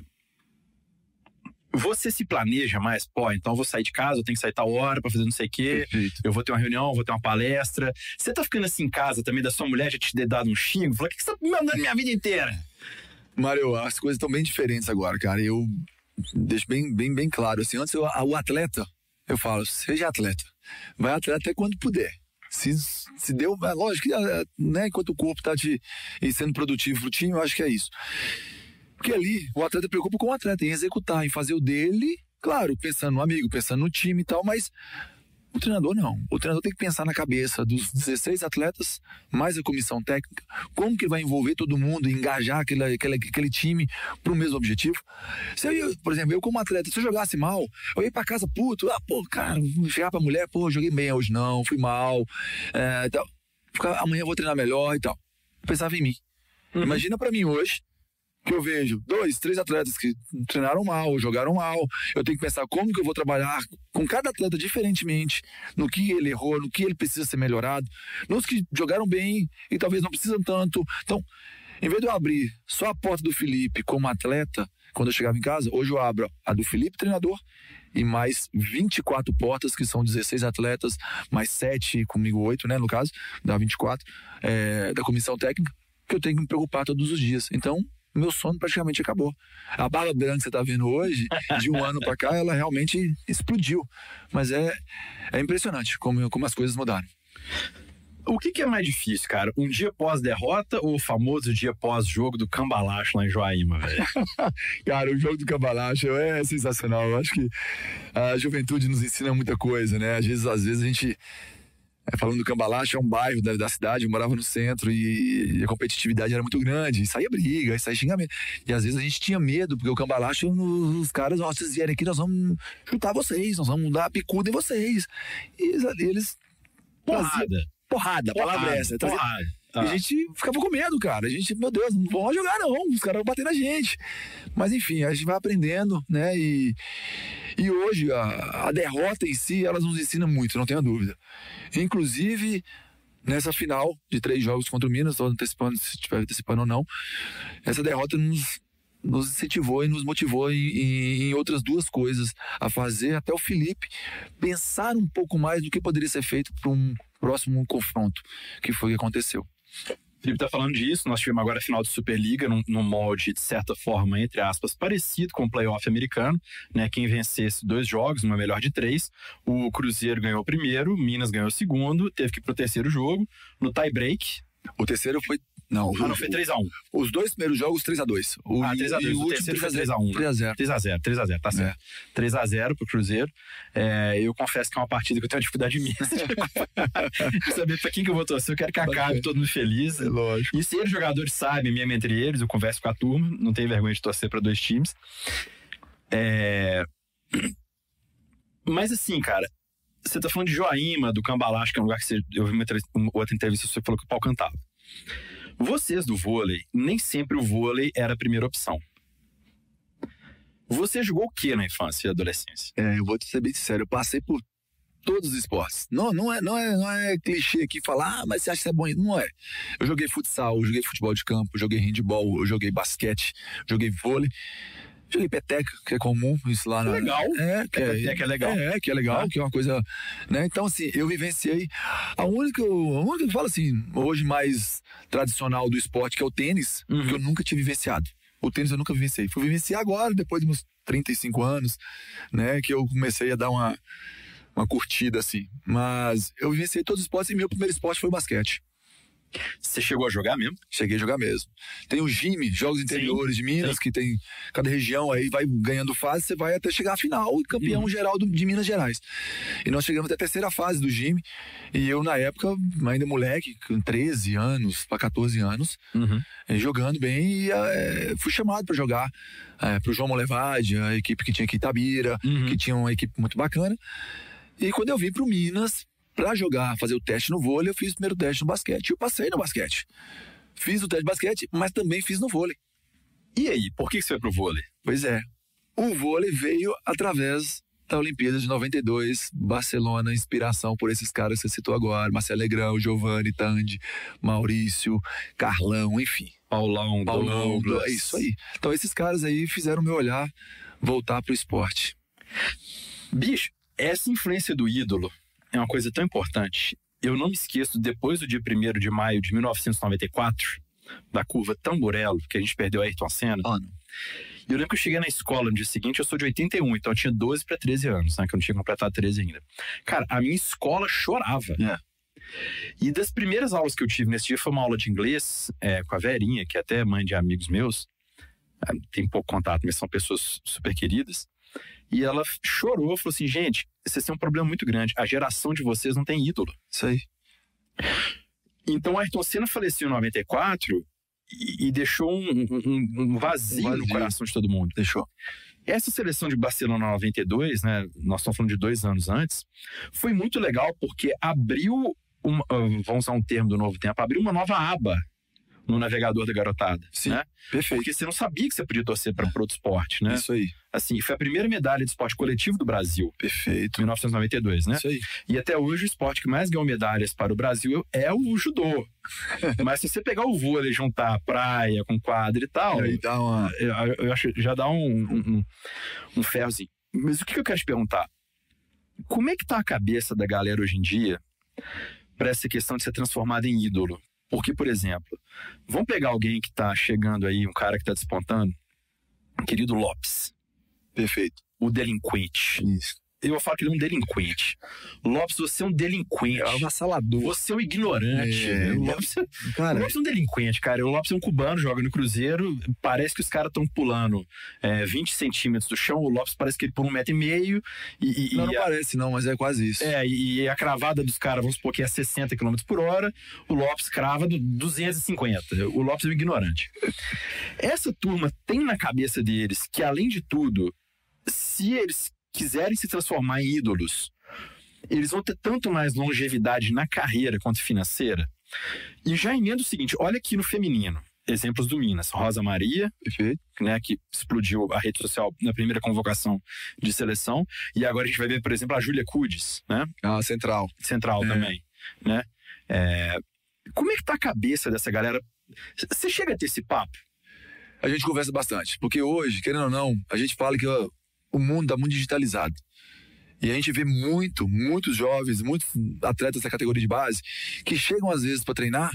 você se planeja mais, pô, então eu vou sair de casa, eu tenho que sair tal hora para fazer não sei o quê, Perfeito. eu vou ter uma reunião, vou ter uma palestra. Você tá ficando assim em casa também, da sua mulher já te ter dado um xingo, Fala, o que, você tá me mandando minha vida inteira? Mário, as coisas estão bem diferentes agora, cara. Eu deixo bem, bem, bem claro, assim, antes eu, o atleta, eu falo, seja atleta, vai atleta até quando puder. Se, se deu, é lógico que, né, enquanto o corpo tá te, sendo produtivo pro time, eu acho que é isso. Porque ali o atleta preocupa com o atleta, em executar, em fazer o dele, claro, pensando no amigo, pensando no time e tal, mas o treinador não. O treinador tem que pensar na cabeça dos 16 atletas, mais a comissão técnica, como que vai envolver todo mundo, engajar aquele, aquele, aquele time para o mesmo objetivo. Se eu, por exemplo, eu como atleta, se eu jogasse mal, eu ia para casa puto, ah, pô, cara, chegar para mulher, pô, joguei bem hoje não, fui mal, é, tal. Então, amanhã eu vou treinar melhor e tal. Eu pensava em mim. Uhum. Imagina para mim hoje, que eu vejo dois, três atletas que treinaram mal, jogaram mal. Eu tenho que pensar como que eu vou trabalhar com cada atleta diferentemente, no que ele errou, no que ele precisa ser melhorado, nos que jogaram bem e talvez não precisam tanto. Então, em vez de eu abrir só a porta do Felipe como atleta, quando eu chegava em casa, hoje eu abro a do Felipe, treinador, e mais 24 portas, que são 16 atletas, mais 7, comigo 8, né, no caso, dá 24, é, eh, da comissão técnica, que eu tenho que me preocupar todos os dias. Então, meu sono praticamente acabou. A barba branca que você está vendo hoje, de um ano para cá, ela realmente explodiu. Mas é, é impressionante como, como as coisas mudaram. O que, que é mais difícil, cara? Um dia pós-derrota ou o famoso dia pós-jogo do Cambalacho lá em Joaíma, velho? cara, o jogo do Cambalacho é sensacional. Eu acho que a juventude nos ensina muita coisa, né? Às vezes, às vezes a gente é, falando do Cambalacho é um bairro da, da, cidade, eu morava no centro e a competitividade era muito grande, e saía briga, e saía xingamento. E às vezes a gente tinha medo, porque o Cambalacho é os caras, ó, oh, vocês vierem aqui, nós vamos chutar vocês, nós vamos dar picuda em vocês. E eles. Porrada. porrada, a palavra é essa. Porrada. Ah. a gente ficava com medo, cara. A gente, meu Deus, não vão jogar não, os caras vão bater na gente. Mas enfim, a gente vai aprendendo, né? E, e hoje a, a derrota em si, elas nos ensina muito, não tenha dúvida. Inclusive nessa final de três jogos contra o Minas, estou antecipando se estiver antecipando ou não, essa derrota nos, nos incentivou e nos motivou em, em, em, outras duas coisas a fazer, até o Felipe pensar um pouco mais do que poderia ser feito para um próximo confronto, que foi o que aconteceu. O Felipe está falando disso, nós tivemos agora a final de Superliga num, num, molde, de certa forma, entre aspas, parecido com o playoff americano, né? Quem vencesse dois jogos, uma melhor de três, o Cruzeiro ganhou o primeiro, Minas ganhou o segundo, teve que ir pro terceiro jogo, no tie-break. O terceiro foi não. Ah, não, foi 3x1. Os dois primeiros jogos, 3x2. ah, 3x2. O, o terceiro foi 3x1. 3x0. 3x0, 3x0, tá certo. É. 3x0 pro Cruzeiro. É, eu confesso que é uma partida que eu tenho uma dificuldade minha. de saber pra quem que eu vou torcer. Eu quero que acabe todo mundo feliz. É lógico. E se os jogadores sabem, mesmo entre eles, eu converso com a turma, não tenho vergonha de torcer pra dois times. É... Mas assim, cara, você tá falando de Joaíma, do Cambalacho, que é um lugar que você, eu vi uma, outra entrevista, você falou que o pau cantava. Vocês do vôlei, nem sempre o vôlei era a primeira opção. Você jogou o que na infância e adolescência? É, eu vou te ser bem sincero, eu passei por todos os esportes. Não, não é, não é, não é clichê aqui falar, ah, mas você acha que é bom? Não é. Eu joguei futsal, eu joguei futebol de campo, eu joguei handball, eu joguei basquete, joguei vôlei. Joguei peteca, que é comum isso lá. Na, legal. É, que é, é legal. É, que é legal, tá. que é uma coisa, né? Então, assim, eu vivenciei a única, a única que fala assim, hoje mais tradicional do esporte, que é o tênis, uhum. que eu nunca tinha vivenciado. O tênis eu nunca vivenciei. Fui vivenciar agora, depois de uns 35 anos, né? Que eu comecei a dar uma, uma curtida, assim. Mas eu vivenciei todos os esportes e meu primeiro esporte foi o basquete. Você chegou a jogar mesmo? Cheguei a jogar mesmo. Tem o Gime, Jogos Interiores sim, de Minas, sim. que tem cada região aí vai ganhando fase, você vai até chegar à final e campeão uhum. geral do, de Minas Gerais. E nós chegamos até a terceira fase do Gime, e eu na época, ainda moleque, com 13 anos para 14 anos, uhum. Eh, jogando bem, e é, fui chamado para jogar é, pro João Molevade, a equipe que tinha aqui Itabira, uhum. que tinha uma equipe muito bacana. E quando eu vim pro Minas, para jogar, fazer o teste no vôlei, eu fiz o primeiro teste no basquete. E eu passei no basquete. Fiz o teste de basquete, mas também fiz no vôlei. E aí, por que você foi pro vôlei? Pois é. O vôlei veio através da Olimpíada de 92, Barcelona, inspiração por esses caras que você citou agora, Marcelo Legrão, Giovanni Tandi, Maurício, Carlão, enfim. Paulão, Paulão, Douglas. é isso aí. Então esses caras aí fizeram meu olhar voltar pro esporte. Bicho, essa influência do ídolo é uma coisa tão importante. Eu não me esqueço, depois do dia 1 de maio de 1994, da curva Tamburello, que a gente perdeu a Ayrton Senna. Ano. E eu lembro que eu cheguei na escola no dia seguinte, eu sou de 81, então eu tinha 12 para 13 anos, né? Que eu não tinha completado 13 ainda. Cara, a minha escola chorava. É. E das primeiras aulas que eu tive nesse dia foi uma aula de inglês é, com a Verinha, que é até mãe de amigos meus. É, tem pouco contato, mas são pessoas super queridas. E ela chorou, falou assim: gente, vocês têm é um problema muito grande. A geração de vocês não tem ídolo. Isso aí. Então, Ayrton Senna faleceu em 94 e, e deixou um, um, um, vazio um, vazio no coração de todo mundo. Deixou. Essa seleção de Barcelona 92, né, nós estamos falando de dois anos antes, foi muito legal porque abriu, uma, vamos usar um termo do novo tempo, abriu uma nova aba no navegador da garotada. Sim, né? perfeito. Porque você não sabia que você podia torcer para outro esporte, né? Isso aí. Assim, foi a primeira medalha de esporte coletivo do Brasil. Perfeito. 1992, né? Isso aí. E até hoje o esporte que mais ganhou medalhas para o Brasil é o judô. Mas se você pegar o vôlei, juntar praia com quadra e tal, aí dá uma... É, é, eu, acho já dá um, um, um ferrozinho. Mas o que eu quero te perguntar? Como é que tá a cabeça da galera hoje em dia para essa questão de ser transformado em ídolo? Porque, por exemplo, vamos pegar alguém que está chegando aí, um cara que está despontando, querido Lopes. Perfeito. O delinquente. Isso eu falo que ele é um delinquente. Lopes, você é um delinquente. É um avassalador. Você é um ignorante. É, é Lopes, é- cara, Lopes é um delinquente, cara. O Lopes é um cubano, joga no Cruzeiro. Parece que os caras estão pulando é, 20 centímetros do chão. O Lopes parece que ele pula um metro e meio. E, e não, não a, parece, não, mas é quase isso. É, e a cravada dos caras, vamos supor que é 60 km por hora. O Lopes crava do 250. O Lopes é um ignorante. Essa turma tem na cabeça deles que, além de tudo, se eles quiserem se transformar em ídolos, eles vão ter tanto mais longevidade na carreira quanto financeira. E já emendo o seguinte: olha aqui no feminino. Exemplos do Minas, Rosa Maria, né, que explodiu a rede social na primeira convocação de seleção. E agora a gente vai ver, por exemplo, a Júlia Cudes, né? Ah, Central. Central é. também, né? É... Como é que tá a cabeça dessa galera? Você chega a ter esse papo? A gente conversa bastante, porque hoje, querendo ou não, a gente fala que o mundo está muito digitalizado. E a gente vê muito, muitos jovens, muitos atletas da categoria de base que chegam às vezes para treinar,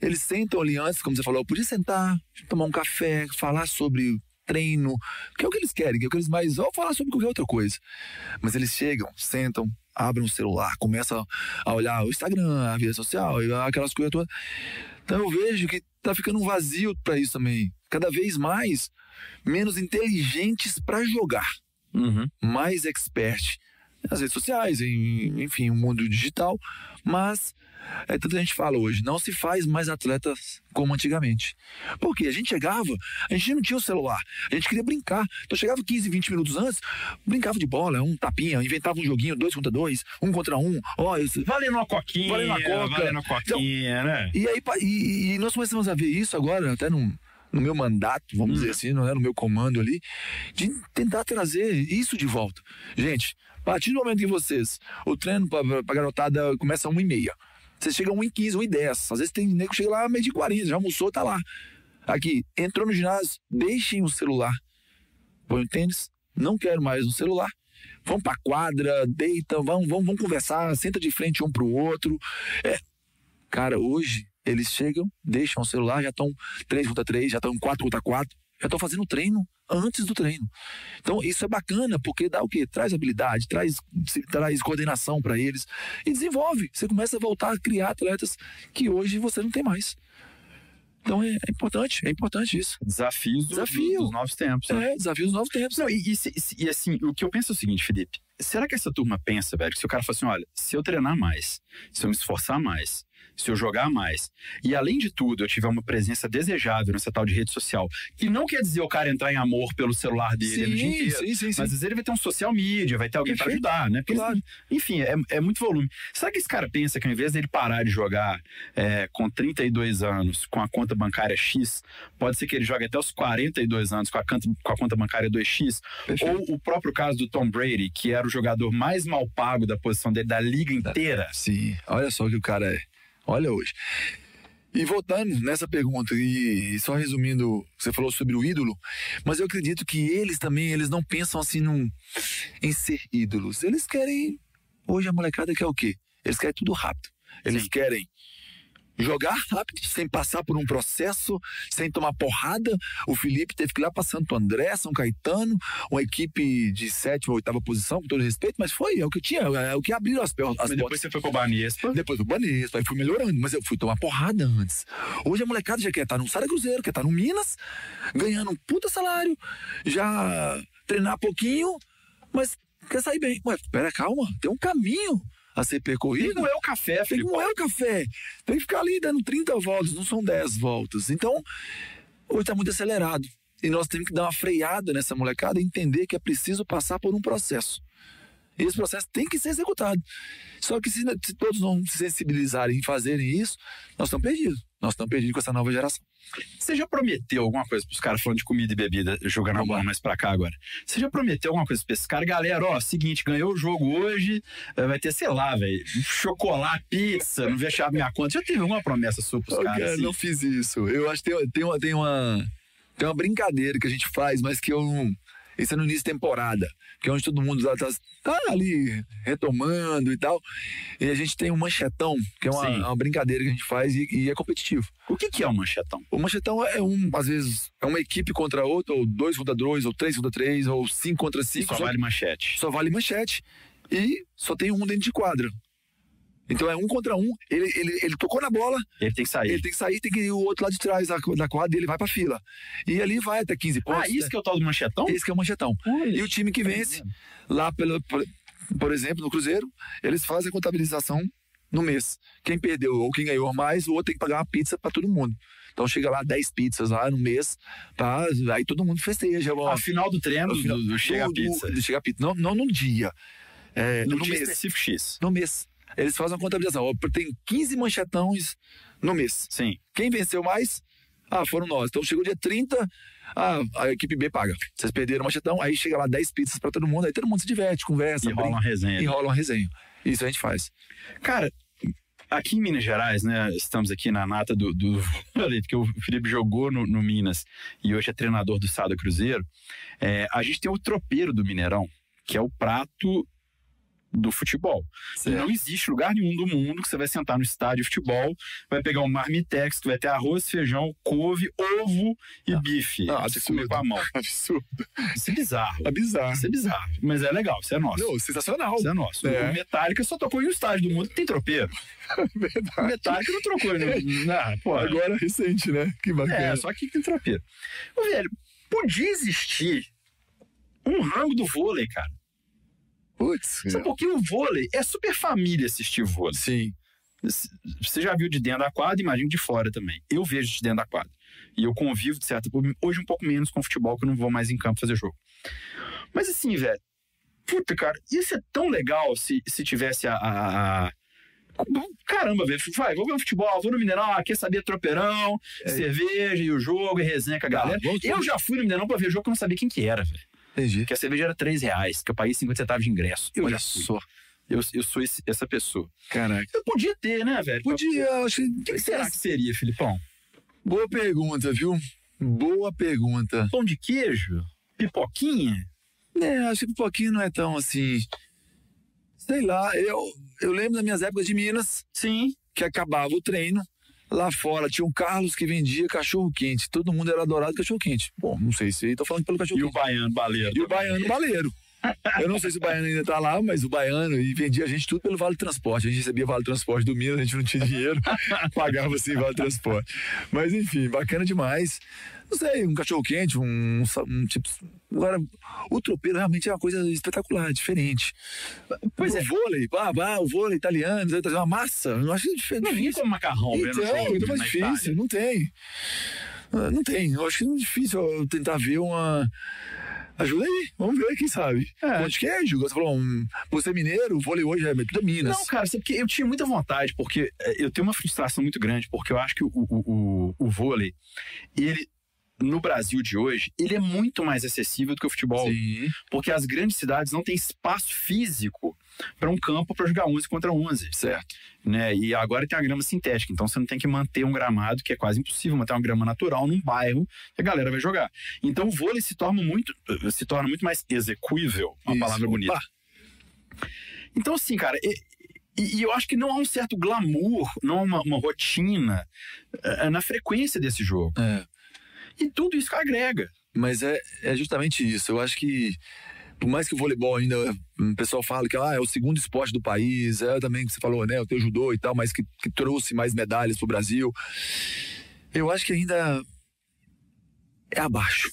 eles sentam ali antes, como você falou, eu podia sentar, tomar um café, falar sobre treino, que é o que eles querem, que é o que eles mais ou falar sobre qualquer outra coisa. Mas eles chegam, sentam, abrem o celular, começam a olhar o Instagram, a vida social, aquelas coisas todas. Então eu vejo que tá ficando um vazio para isso também. Cada vez mais menos inteligentes para jogar uhum. mais expert nas redes sociais, em, enfim, o mundo digital, mas é tudo que a gente fala hoje, não se faz mais atletas como antigamente. Porque a gente chegava, a gente não tinha o celular, a gente queria brincar. Então chegava 15, 20 minutos antes, brincava de bola, um tapinha, inventava um joguinho, dois contra dois, um contra um, ó, isso, valendo uma coquinha, valendo uma coca, valendo uma coquinha, então, né? E aí e, e nós começamos a ver isso agora, até num no meu mandato, vamos dizer hum. assim, não é? no meu comando ali, de tentar trazer isso de volta. Gente, a partir do momento que vocês, o treino para pra garotada começa a 1h30. Vocês chegam a 1h15, 1h10. Às vezes tem nego que chega lá meio de 40, já almoçou, tá lá. Aqui, entrou no ginásio, deixem o celular. Põe o tênis, não quero mais o celular. vão pra quadra, deitam, vão, vão, vão conversar, senta de frente um pro outro. É, cara, hoje eles chegam, deixam o celular, já estão 3 contra 3, já estão 4 contra 4, já estão fazendo treino antes do treino. Então isso é bacana porque dá o quê? Traz habilidade, traz, traz coordenação para eles e desenvolve. Você começa a voltar a criar atletas que hoje você não tem mais. Então é, é, importante, é importante isso. Desafios do, Desafio. dos novos tempos. Né? É, desafios dos novos tempos. Não, e, e, e, assim, o que eu penso é o seguinte, Felipe. Será que essa turma pensa, velho, que se o cara fala assim, olha, se eu treinar mais, se eu me esforçar mais, se eu jogar mais. E além de tudo, eu tiver uma presença desejável nessa tal de rede social, que não quer dizer o cara entrar em amor pelo celular dele sim, o dia inteiro, sim, sim, sim. mas às vezes ele vai ter um social media, vai ter alguém para ajudar, né? Porque, claro. Enfim, é, é, muito volume. Será que esse cara pensa que ao invés dele parar de jogar é, com 32 anos, com a conta bancária X, pode ser que ele jogue até os 42 anos com a, conta, com a conta bancária 2X? Perfeito. Ou o próprio caso do Tom Brady, que era o jogador mais mal pago da posição dele da liga inteira? Sim, olha só o que o cara é. Olha hoje. E voltando nessa pergunta e só resumindo, você falou sobre o ídolo, mas eu acredito que eles também, eles não pensam assim num, em ser ídolos. Eles querem hoje a molecada quer o quê? Eles querem tudo rápido. Eles Sim. querem jogar rápido, sem passar por um processo, sem tomar porrada. O Felipe teve que ir lá para Santo André, São Caetano, uma equipe de sétima ou oitava posição, com todo respeito, mas foi, é o que tinha, é o que abriram as, pernas. mas portas. depois você foi pro Banespa? Depois do Banespa, aí fui melhorando, mas eu fui tomar porrada antes. Hoje a molecada já quer estar tá no Sara Cruzeiro, quer estar tá no Minas, ganhando um puta salário, já treinar pouquinho, mas quer sair bem. Ué, pera, calma, tem um caminho a ser percorrido, não é o café, filho. Não é o café. Tem que ficar ali dando 30 voltas, não são 10 voltas. Então, hoje está muito acelerado. E nós temos que dar uma freada nessa molecada e entender que é preciso passar por um processo esse processo tem que ser executado. Só que se, se todos não se sensibilizarem e fazerem isso, nós estamos perdidos. Nós estamos perdidos com essa nova geração. Você já prometeu alguma coisa para os caras falando de comida e bebida, jogando a bola mais para cá agora? Você já prometeu alguma coisa para esses caras? Galera, ó, seguinte, ganhou o jogo hoje, eh, vai ter, sei lá, velho, chocolate, pizza, não fechar minha conta. Já teve alguma promessa sua para os caras? Cara, assim? não fiz isso. Eu acho que tem, tem, uma, tem, uma, tem uma brincadeira que a gente faz, mas que eu não isso é no início de temporada, que é onde todo mundo está tá, tá ali retomando e tal. E a gente tem um manchetão, que é uma, uma brincadeira que a gente faz e, e é competitivo. O que, que, é um manchetão? O manchetão é um, às vezes, é uma equipe contra outra, ou dois contra dois, ou três contra três, ou cinco contra cinco. Só, só vale manchete. Só vale manchete. E só tem um dentro de quadra. Então é um contra um. Ele, ele, ele tocou na bola. Ele tem que sair. Ele tem que sair, tem que ir o outro lá de trás da, da quadra ele vai pra fila. E ali vai até 15 pontos. Ah, isso né? que é o tal do manchetão? Esse que é o manchetão. e o time que vence, tá lá pelo, por, por exemplo, no Cruzeiro, eles fazem a contabilização no mês. Quem perdeu ou quem ganhou mais, o outro tem que pagar uma pizza para todo mundo. Então chega lá 10 pizzas lá no mês, tá? Aí todo mundo festeja. Ó. A final do treino final, do, do, chega a pizza. Do, chega a pizza. Não, não no dia. É, no, no, dia mês. específico X. No mês. Eles fazem uma contabilização. tem 15 manchetões no mês. Sim. Quem venceu mais? Ah, foram nós. Então chegou dia 30, a, a equipe B paga. Vocês perderam o manchetão, aí chega lá 10 pizzas para todo mundo, aí todo mundo se diverte, conversa, e rola uma resenha. E rola uma resenha. Isso a gente faz. Cara, aqui em Minas Gerais, né? Estamos aqui na nata do, do porque o Felipe jogou no, no, Minas e hoje é treinador do Sada Cruzeiro. É, a gente tem o tropeiro do Mineirão, que é o prato do futebol. Certo. Não existe lugar nenhum do mundo que você vai sentar no estádio de futebol, vai pegar um marmitex, que vai ter arroz, feijão, couve, ovo e ah, bife. Não, ah, você comer com a mão. Absurdo. Isso é bizarro. É bizarro. Isso é bizarro. Mas é legal, isso é nosso. Não, sensacional. Isso é nosso. É. O Metallica só tocou em um estádio do mundo que tem tropeiro. Verdade. O Metallica não trocou. Não, né? não, ah, pô, Agora recente, né? Que bacana. É, só aqui que tem tropeiro. Velho, podia existir um rango do vôlei, cara. Putz. Só é um pouquinho o vôlei. É super família assistir vôlei. Sim. Você já viu de dentro da quadra, imagina de fora também. Eu vejo de dentro da quadra. E eu convivo, de hoje um pouco menos com futebol, que eu não vou mais em campo fazer jogo. Mas assim, velho, puta, cara, ia ser é tão legal se, se tivesse a. a, a... Caramba, velho, vai, vou ver o futebol, vou no Mineirão, ah, quer é saber tropeirão, é. cerveja e o jogo, e resenha com a tá, galera. Ah, eu já fui no Mineirão pra ver jogo que eu não sabia quem que era, velho. Entendi. Que a cerveja era 3 reais, que eu paguei 50 centavos de ingresso. Eu Olha só. Eu, eu sou esse, essa pessoa. Caraca. Eu podia ter, né, velho? Podia. Eu acho... O que, que será que seria, Filipão? Boa pergunta, viu? Boa pergunta. Pão de queijo? Pipoquinha? É, acho que pipoquinha não é tão assim. Sei lá, eu, eu lembro das minhas épocas de Minas. Sim. Que acabava o treino. Lá fora tinha um Carlos que vendia cachorro quente. Todo mundo era adorado cachorro quente. Bom, não sei se tô falando pelo cachorro quente. E o baiano baleiro. E o baiano baleiro. Eu não sei se o baiano ainda tá lá, mas o baiano e vendia a gente tudo pelo Vale Transporte. A gente recebia Vale Transporte do Minas, a gente não tinha dinheiro, pagava assim Vale Transporte. Mas enfim, bacana demais não sei, um cachorro quente, um, um tipo. Agora, o tropeiro realmente é uma coisa espetacular, é diferente. Pois o é. vôlei, pá, pá, o vôlei italiano, trazer tá uma massa, eu acho é difícil. Não vim como macarrão, então, então, é muito mais difícil, Itália. não tem. Ah, não tem, eu acho que é difícil tentar ver uma. Ajuda aí, vamos ver, quem sabe. É. que é Ju? você falou, um, você é mineiro, o vôlei hoje é tudo Minas. Não, cara, porque eu tinha muita vontade, porque eh, eu tenho uma frustração muito grande, porque eu acho que o, o, o, o vôlei, ele no Brasil de hoje, ele é muito mais acessível do que o futebol. Sim. Porque as grandes cidades não têm espaço físico para um campo para jogar 11 contra 11. Certo. Né? E agora tem a grama sintética, então você não tem que manter um gramado, que é quase impossível manter uma grama natural num bairro que a galera vai jogar. Então o vôlei se torna muito, se torna muito mais execuível, uma Isso. palavra bonita. Opa. Então, assim, cara, e, e, eu acho que não há um certo glamour, não há uma, uma rotina eh, na frequência desse jogo. É. E tudo isso agrega. Mas é, é justamente isso. Eu acho que por mais que o voleibol ainda, o pessoal fala que ah, é o segundo esporte do país, é também que você falou, né, o teu judô e tal, mas que, que trouxe mais medalhas pro Brasil. Eu acho que ainda é abaixo.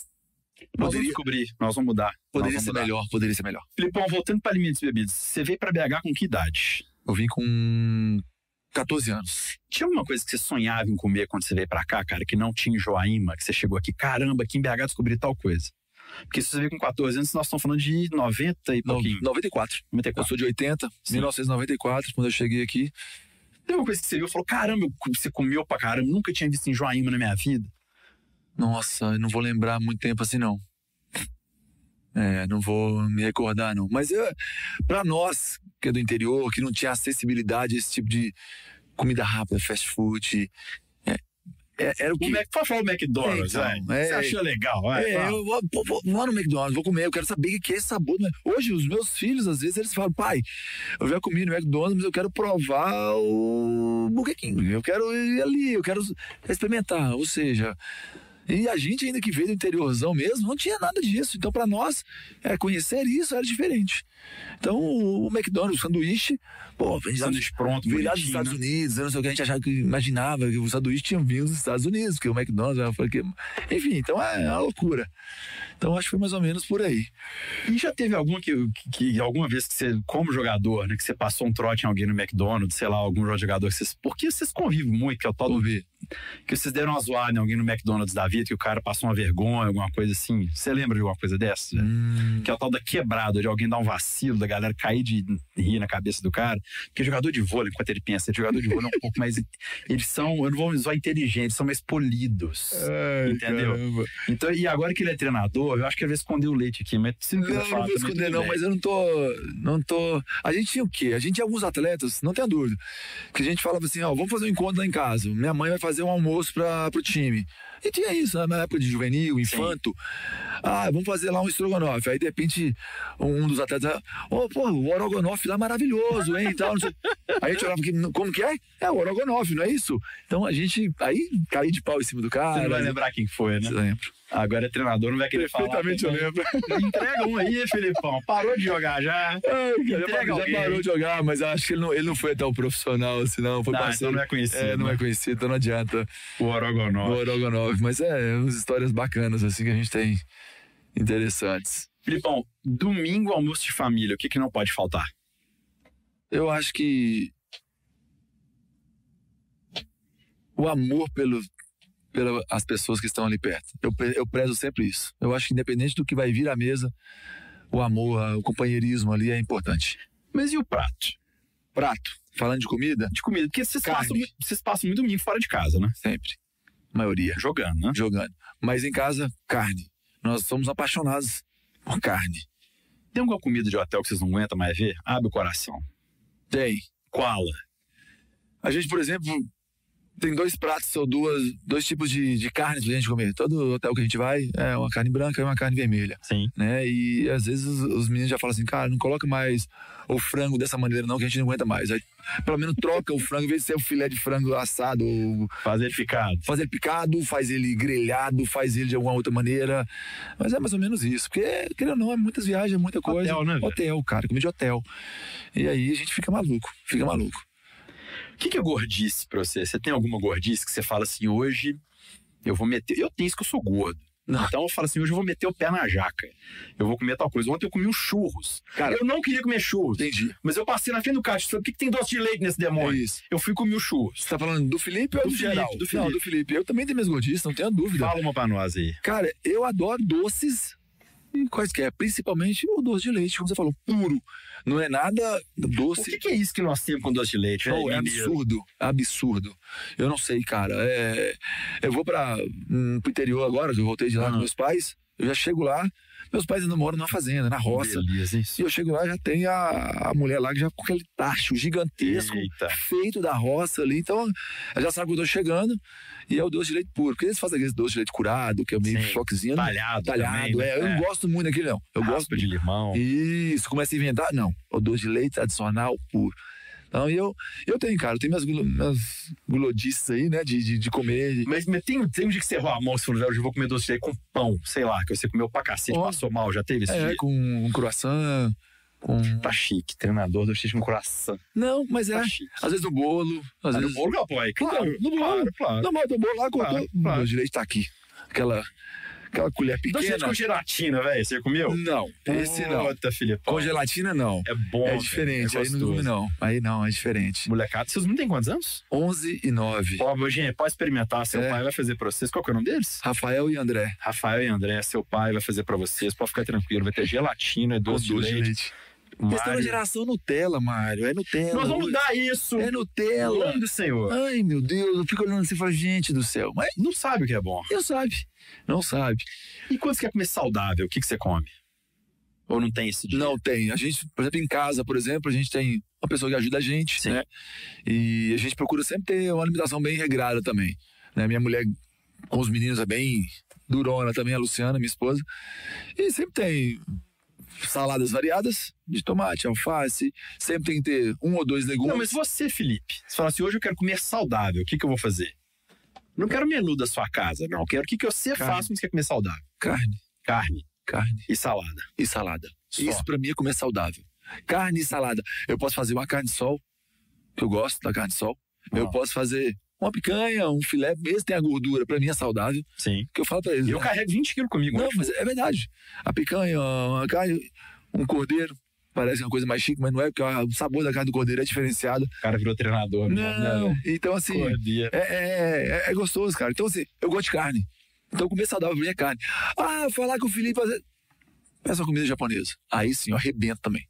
Nós poderia, descobrir, nós vamos mudar. Poderia vamos ser mudar. melhor, poderia ser melhor. Filipão, voltando para alimentos e bebidas, você veio para BH com que idade? Eu vim com 14 anos. Tinha alguma coisa que você sonhava em comer quando você veio para cá, cara, que não tinha em Joaíma, que você chegou aqui, caramba, aqui em BH descobri tal coisa? Porque se você veio com 14 anos, nós estamos falando de 90 e pouquinho. 94. 94. Eu sou de 80, Sim. 1994, quando eu cheguei aqui. Tem uma coisa que você viu e falou, caramba, você comeu pra caramba, nunca tinha visto em Joaíma na minha vida. Nossa, eu não vou lembrar muito tempo assim, não. É, não vou me recordar, não. Mas para nós, que é do interior, que não tinha acessibilidade a esse tipo de comida rápida, fast food. É, é, era o que. pode falar o McDonald's, então, é, então, Você acha legal, vai, é, eu vou, vou, vou, no McDonald's, vou comer, eu quero saber o que é esse sabor. Né? Hoje, os meus filhos, às vezes, eles falam, pai, eu já comi no McDonald's, mas eu quero provar o Burger King. Eu quero ir ali, eu quero experimentar. Ou seja, e a gente, ainda que veio do interiorzão mesmo, não tinha nada disso. Então, para nós, é, conhecer isso era diferente. Então, o McDonald's, o sanduíche, pô, vem sanduíche pronto, veio lá dos né? Estados Unidos, eu não sei o que a gente achava que imaginava que o sanduíche tinha vindo dos Estados Unidos, que o McDonald's, né, enfim, então é uma loucura. Então, acho que foi mais ou menos por aí. E já teve alguma que, que alguma vez que você, como jogador, né, que você passou um trote em alguém no McDonald's, sei lá, algum jogador que vocês, porque vocês convivem muito, que é o tal do ver que vocês deram uma zoada em alguém no McDonald's da vida, que o cara passou uma vergonha, alguma coisa assim. Você lembra de alguma coisa dessa? Hum. Que é o tal da quebrada, de alguém dar um vacilo vacilo da galera cair de rir na cabeça do cara. Porque jogador de vôlei, enquanto ele pensa, jogador de vôlei é um pouco mais. Eles são, eu não vou usar inteligentes, são mais polidos. Ai, entendeu? Caramba. Então, e agora que ele é treinador, eu acho que ele vai esconder o leite aqui, mas se não, não, não vou esconder, não, mas eu não tô. Não tô. A gente tinha o quê? A gente tinha alguns atletas, não tenha dúvida. Que a gente falava assim, ó, vamos fazer um encontro lá em casa. Minha mãe vai fazer um almoço para pro time. E tinha isso, né, na época de juvenil, infanto. Sim. Ah, vamos fazer lá um estrogonofe. Aí de repente um dos atletas, ô, oh, pô, o orogonofe lá é maravilhoso, hein? Tal, Aí a gente olhava, como que é? É o orogonofe, não é isso? Então a gente, aí caí de pau em cima do cara. Você não vai lembrar quem foi, né? Lembro. Agora é treinador, não vai querer Perfeitamente falar. Perfeitamente eu lembro. Entrega um aí, Felipão. Parou de jogar já. É, Entrega já parou de jogar, mas acho que ele não, ele não foi tão profissional assim, não. Foi passando. Então parceiro. Então não é conhecido. É, não é né? conhecido, então não adianta. O Orogonov. O Orogonov. Mas é, é, umas histórias bacanas assim que a gente tem. Interessantes. Filipão, domingo almoço de família, o que, que não pode faltar? Eu acho que o amor pelo, pelas pessoas que estão ali perto. Eu, eu prezo sempre isso. Eu acho que independente do que vai vir à mesa, o amor, o companheirismo ali é importante. Mas e o prato? Prato. Falando de comida? De comida, porque vocês, passam, vocês passam muito domingo fora de casa, né? Sempre. A maioria. Jogando, né? Jogando. Mas em casa, carne. Nós somos apaixonados por carne. Tem alguma comida de hotel que vocês não aguentam mais ver? Abre o coração. Tem. Koala. A gente, por exemplo, tem dois pratos ou duas, dois tipos de, de carnes pra gente comer. Todo hotel que a gente vai é uma carne branca e uma carne vermelha. Sim. Né? E às vezes os, os meninos já falam assim, cara, não coloca mais o frango dessa maneira não, que a gente não aguenta mais. Aí, pelo menos troca o frango, em vez de ser o filé de frango assado fazer picado. fazer picado, faz ele grelhado, faz ele de alguma outra maneira. Mas é mais ou menos isso. Porque, querendo ou não, é muitas viagens, é muita coisa. Hotel, né? Velho? Hotel, cara, comida de hotel. E aí a gente fica maluco, fica maluco. O que, que é gordice pra você? Você tem alguma gordice que você fala assim, hoje eu vou meter. Eu tenho isso que eu sou gordo. Não. Então eu falo assim, hoje eu vou meter o pé na jaca. Eu vou comer tal coisa. Ontem eu comi um churros. Cara, eu não queria comer churros. Entendi. Mas eu passei na frente do caixa e falei, o que, que, tem doce de leite nesse demônio? É isso. Eu fui comer os churros. Você tá falando do Felipe do ou do, Felipe, geral? Do Felipe. Não, do Felipe. Eu também tenho minhas gordices, não tenho dúvida. Fala uma pra nós aí. Cara, eu adoro doces e quaisquer, principalmente o doce de leite, como você falou, puro. Não é nada doce. O que, que é isso que nós temos com doce de leite? Oh, é, é absurdo, absurdo. Eu não sei, cara. É... eu vou para hum, o interior agora, eu voltei de lá ah. com meus pais, eu já chego lá, meus pais ainda moram numa fazenda, na roça. Beleza, e eu chego lá, já tem a, a mulher lá que já com aquele tacho gigantesco, Eita. feito da roça ali. Então, ela já sabe que eu tô chegando. E é o doce de leite puro. Porque eles fazem aquele doce de leite curado, que é meio Sim. choquezinho. Talhado. Né? Talhado, também, é. né? é. Eu não é. gosto muito daquele, não. Eu gosto. de limão. Isso, começa a inventar. Não, o doce de leite tradicional puro. Então, eu, eu tenho, cara, eu tenho minhas, minhas gulodices aí, né, de, de, de comer. De... Mas, mas, tem, tem um dia que você errou a mão, você falou, hoje eu vou comer doce de leite com pão, sei lá, que você comeu pra cacete, oh. passou mal, já teve esse é, dia? com um croissant. Com... Hum. Tá chique, treinador do Chique no coração. Não, mas tá é. Tá às vezes no bolo. Às ah, vezes... No bolo, meu Claro, no bolo. Claro, claro. Não, mas no bolo lá, claro, cortou. Claro. Meu direito tá aqui. Aquela aquela colher pequena. Doce com gelatina, velho. Você comeu? Não, esse não. Puta, Com gelatina, não. É bom. É, é diferente. É aí não come, não. Aí não, é diferente. Molecada, vocês não têm quantos anos? 11 e 9. Ó, Boginha, pode experimentar. Seu é. pai vai fazer pra vocês. Qual que é o nome deles? Rafael e André. Rafael e André, seu pai vai fazer pra vocês. Pode ficar tranquilo. Vai ter gelatina, doce, doce de leite. leite. Mário. Vocês geração Nutella, Mário. É Nutella. Nós vamos dar isso. É Nutella. Nome do Senhor. Ai, meu Deus. Eu fico olhando assim e falo, gente do céu. Mas não sabe o que é bom. Eu sabe. Não sabe. E quando você quer comer saudável, o que, que você come? Ou não tem esse dia? Não tem. A gente, por exemplo, em casa, por exemplo, a gente tem uma pessoa que ajuda a gente, Sim. né? E a gente procura sempre ter uma alimentação bem regrada também. Né? Minha mulher com os meninos é bem durona também, a Luciana, minha esposa. E sempre tem saladas variadas, de tomate, alface, sempre tem que ter um ou dois legumes. Não, mas você, Felipe, se falar assim, hoje eu quero comer saudável, o que, que eu vou fazer? Não quero menu da sua casa, não. quero o que, que você Carne. faz quando você quer comer saudável. Carne. Carne. Carne. E salada. E salada. Só. Isso para mim é comer saudável. Carne e salada. Eu posso fazer uma carne de sol, que eu gosto da carne de sol. Eu posso fazer uma picanha, um filé, mesmo tem a gordura, para mim é saudável. Sim. Que eu falo para eles. Eu né? carrego 20 quilos comigo. Não, mas é verdade. A picanha, a carne, um cordeiro, parece uma coisa mais chique, mas não é, porque o sabor da carne do cordeiro é diferenciado. O cara virou treinador. Né? Não, não. Né? então assim, é, é, é, é, gostoso, cara. Então assim, eu gosto de carne. Então comer saudável pra mim é carne. Ah, falar que o Felipe... Fazer... Peça comida japonesa. Aí sim, eu arrebento também.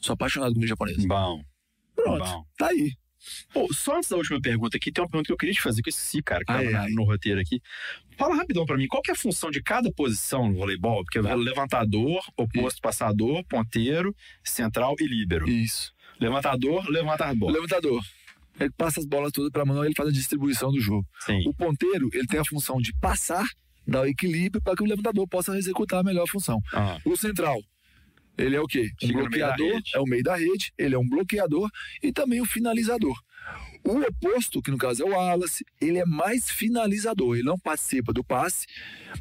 Sou apaixonado por comida japonesa. Bom. Pronto, Bom. tá aí. Pô, só antes da última pergunta aqui, tem uma pergunta que eu queria te fazer, que eu esqueci, cara, que tá ah, tava no roteiro aqui. Fala rapidão para mim, qual que é a função de cada posição no voleibol? Porque é levantador, oposto passador, ponteiro, central e líbero. Isso. Levantador, levanta as bola. Levantador. Ele passa as bolas todas para e ele faz a distribuição do jogo. Sim. O ponteiro, ele tem a função de passar, dar o equilíbrio para que o levantador possa executar a melhor função. Ah. O central, ele é o quê? Um é bloqueador, é o meio da rede, ele é um bloqueador e também o finalizador. O oposto, que no caso é o Wallace, ele é mais finalizador, ele não participa do passe,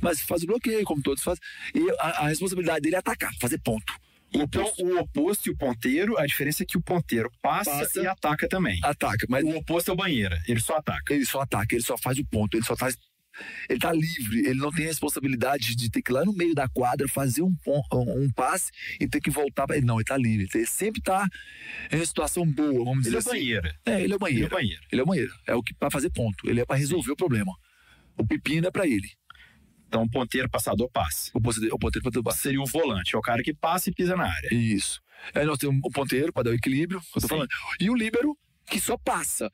mas faz o bloqueio, como todos fazem. E a, a responsabilidade dele é atacar, fazer ponto. O então, oposto. o oposto e o ponteiro, a diferença é que o ponteiro passa, passa e ataca também. Ataca, mas. O oposto é o banheira, ele só ataca. Ele só ataca, ele só faz o ponto, ele só faz ele tá livre, ele não tem responsabilidade de ter que ir lá no meio da quadra fazer um, um, um passe e ter que voltar para ele. Não, ele tá livre. Ele sempre tá em uma situação boa, vamos é dizer ele assim. É banheiro. É, ele é, é banheiro. Ele é banheiro. Ele é banheiro. É o que para fazer ponto. Ele é para resolver Sim. o problema. O pepino é para ele. Então, o ponteiro passador passe. O ponteiro, o ponteiro passador passe. Seria o volante, é o cara que passa e pisa na área. Isso. Aí nós temos o ponteiro para dar o equilíbrio, eu tô falando. E o líbero que só passa.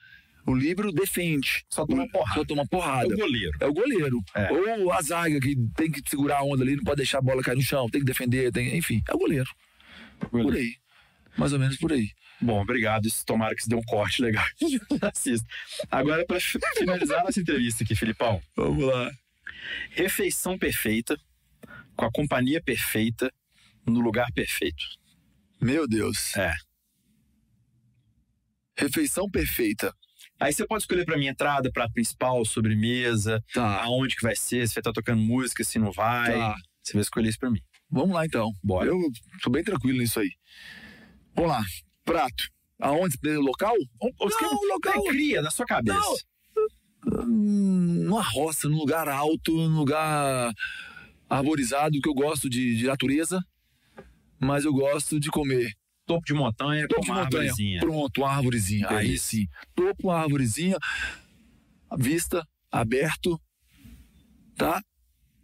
O livro defende. Só toma porrada. Só toma porrada. É o goleiro. É o goleiro. É. Ou a zaga que tem que segurar a onda ali, não pode deixar a bola cair no chão, tem que defender, tem... enfim, é o goleiro. goleiro. Por aí. Mais ou menos por aí. Bom, obrigado. tomara que você dê um corte legal. Assista. Agora, para finalizar nossa entrevista aqui, Filipão. Vamos lá. Refeição perfeita, com a companhia perfeita, no lugar perfeito. Meu Deus. É. Refeição perfeita Aí você pode escolher para minha entrada, para principal, sobremesa, tá. aonde que vai ser, se vai estar tá tocando música, se não vai. Tá. Você vai escolher isso para mim. Vamos lá então. Bora. Eu tô bem tranquilo nisso aí. Vamos lá. Prato. Aonde? Local? Não, o local. Cria na sua cabeça. Não. Numa hum, roça, num lugar alto, num lugar arborizado, que eu gosto de, de natureza, mas eu gosto de comer Topo de montanha topo com uma montanha. árvorezinha. Pronto, árvorezinha. Aí sim. Topo, uma árvorezinha, vista, aberto, tá?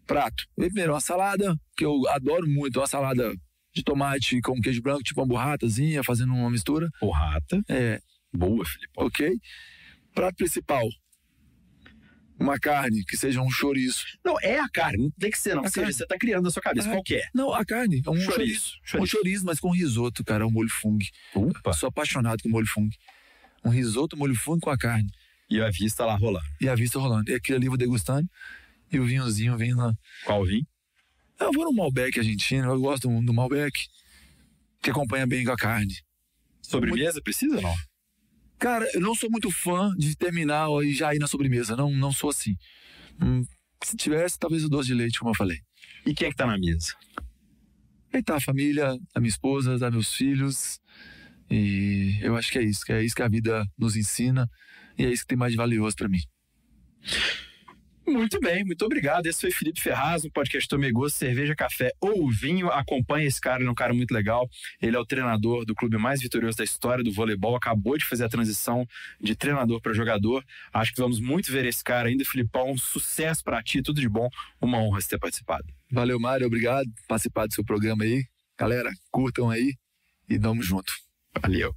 Prato. Primeiro, uma salada, que eu adoro muito, uma salada de tomate com queijo branco, tipo uma burratazinha, fazendo uma mistura. Burrata. É. Boa, Felipe. Ok. Prato principal, uma carne, que seja um chouriço. Não, é a carne, não tem que ser, não. seja, você tá criando na sua cabeça, qualquer ah, qual que é? Não, a carne, é um chouriço. chouriço. chouriço. Um chouriço, mas com risoto, cara, é um molho fung. Opa. Sou apaixonado com molho fung. Um risoto, molho fung com a carne. E a vista lá rolando. E a vista rolando. E aquele ali vou degustando, e o vinhozinho vem lá. Qual vinho? Eu vou no Malbec argentino, eu gosto do, do Malbec, que acompanha bem com a carne. Sobremesa Muito... precisa ou não? Cara, eu não sou muito fã de terminar e já ir na sobremesa. Não, não sou assim. Hum, se tivesse, talvez o doce de leite, como eu falei. E quem é que tá na mesa? Aí tá a família, a minha esposa, tá meus filhos. E eu acho que é isso, que é isso que a vida nos ensina e é isso que tem mais de valioso para mim. Muito bem, muito obrigado. Esse foi Felipe Ferraz, no podcast Tomei Gosto, Cerveja, Café ou Vinho. Acompanha esse cara, ele é um cara muito legal. Ele é o treinador do clube mais vitorioso da história do voleibol. Acabou de fazer a transição de treinador para jogador. Acho que vamos muito ver esse cara ainda. Filipão, um sucesso para ti, tudo de bom. Uma honra você ter participado. Valeu, Mário, obrigado por participar do seu programa aí. Galera, curtam aí e vamos junto. Valeu.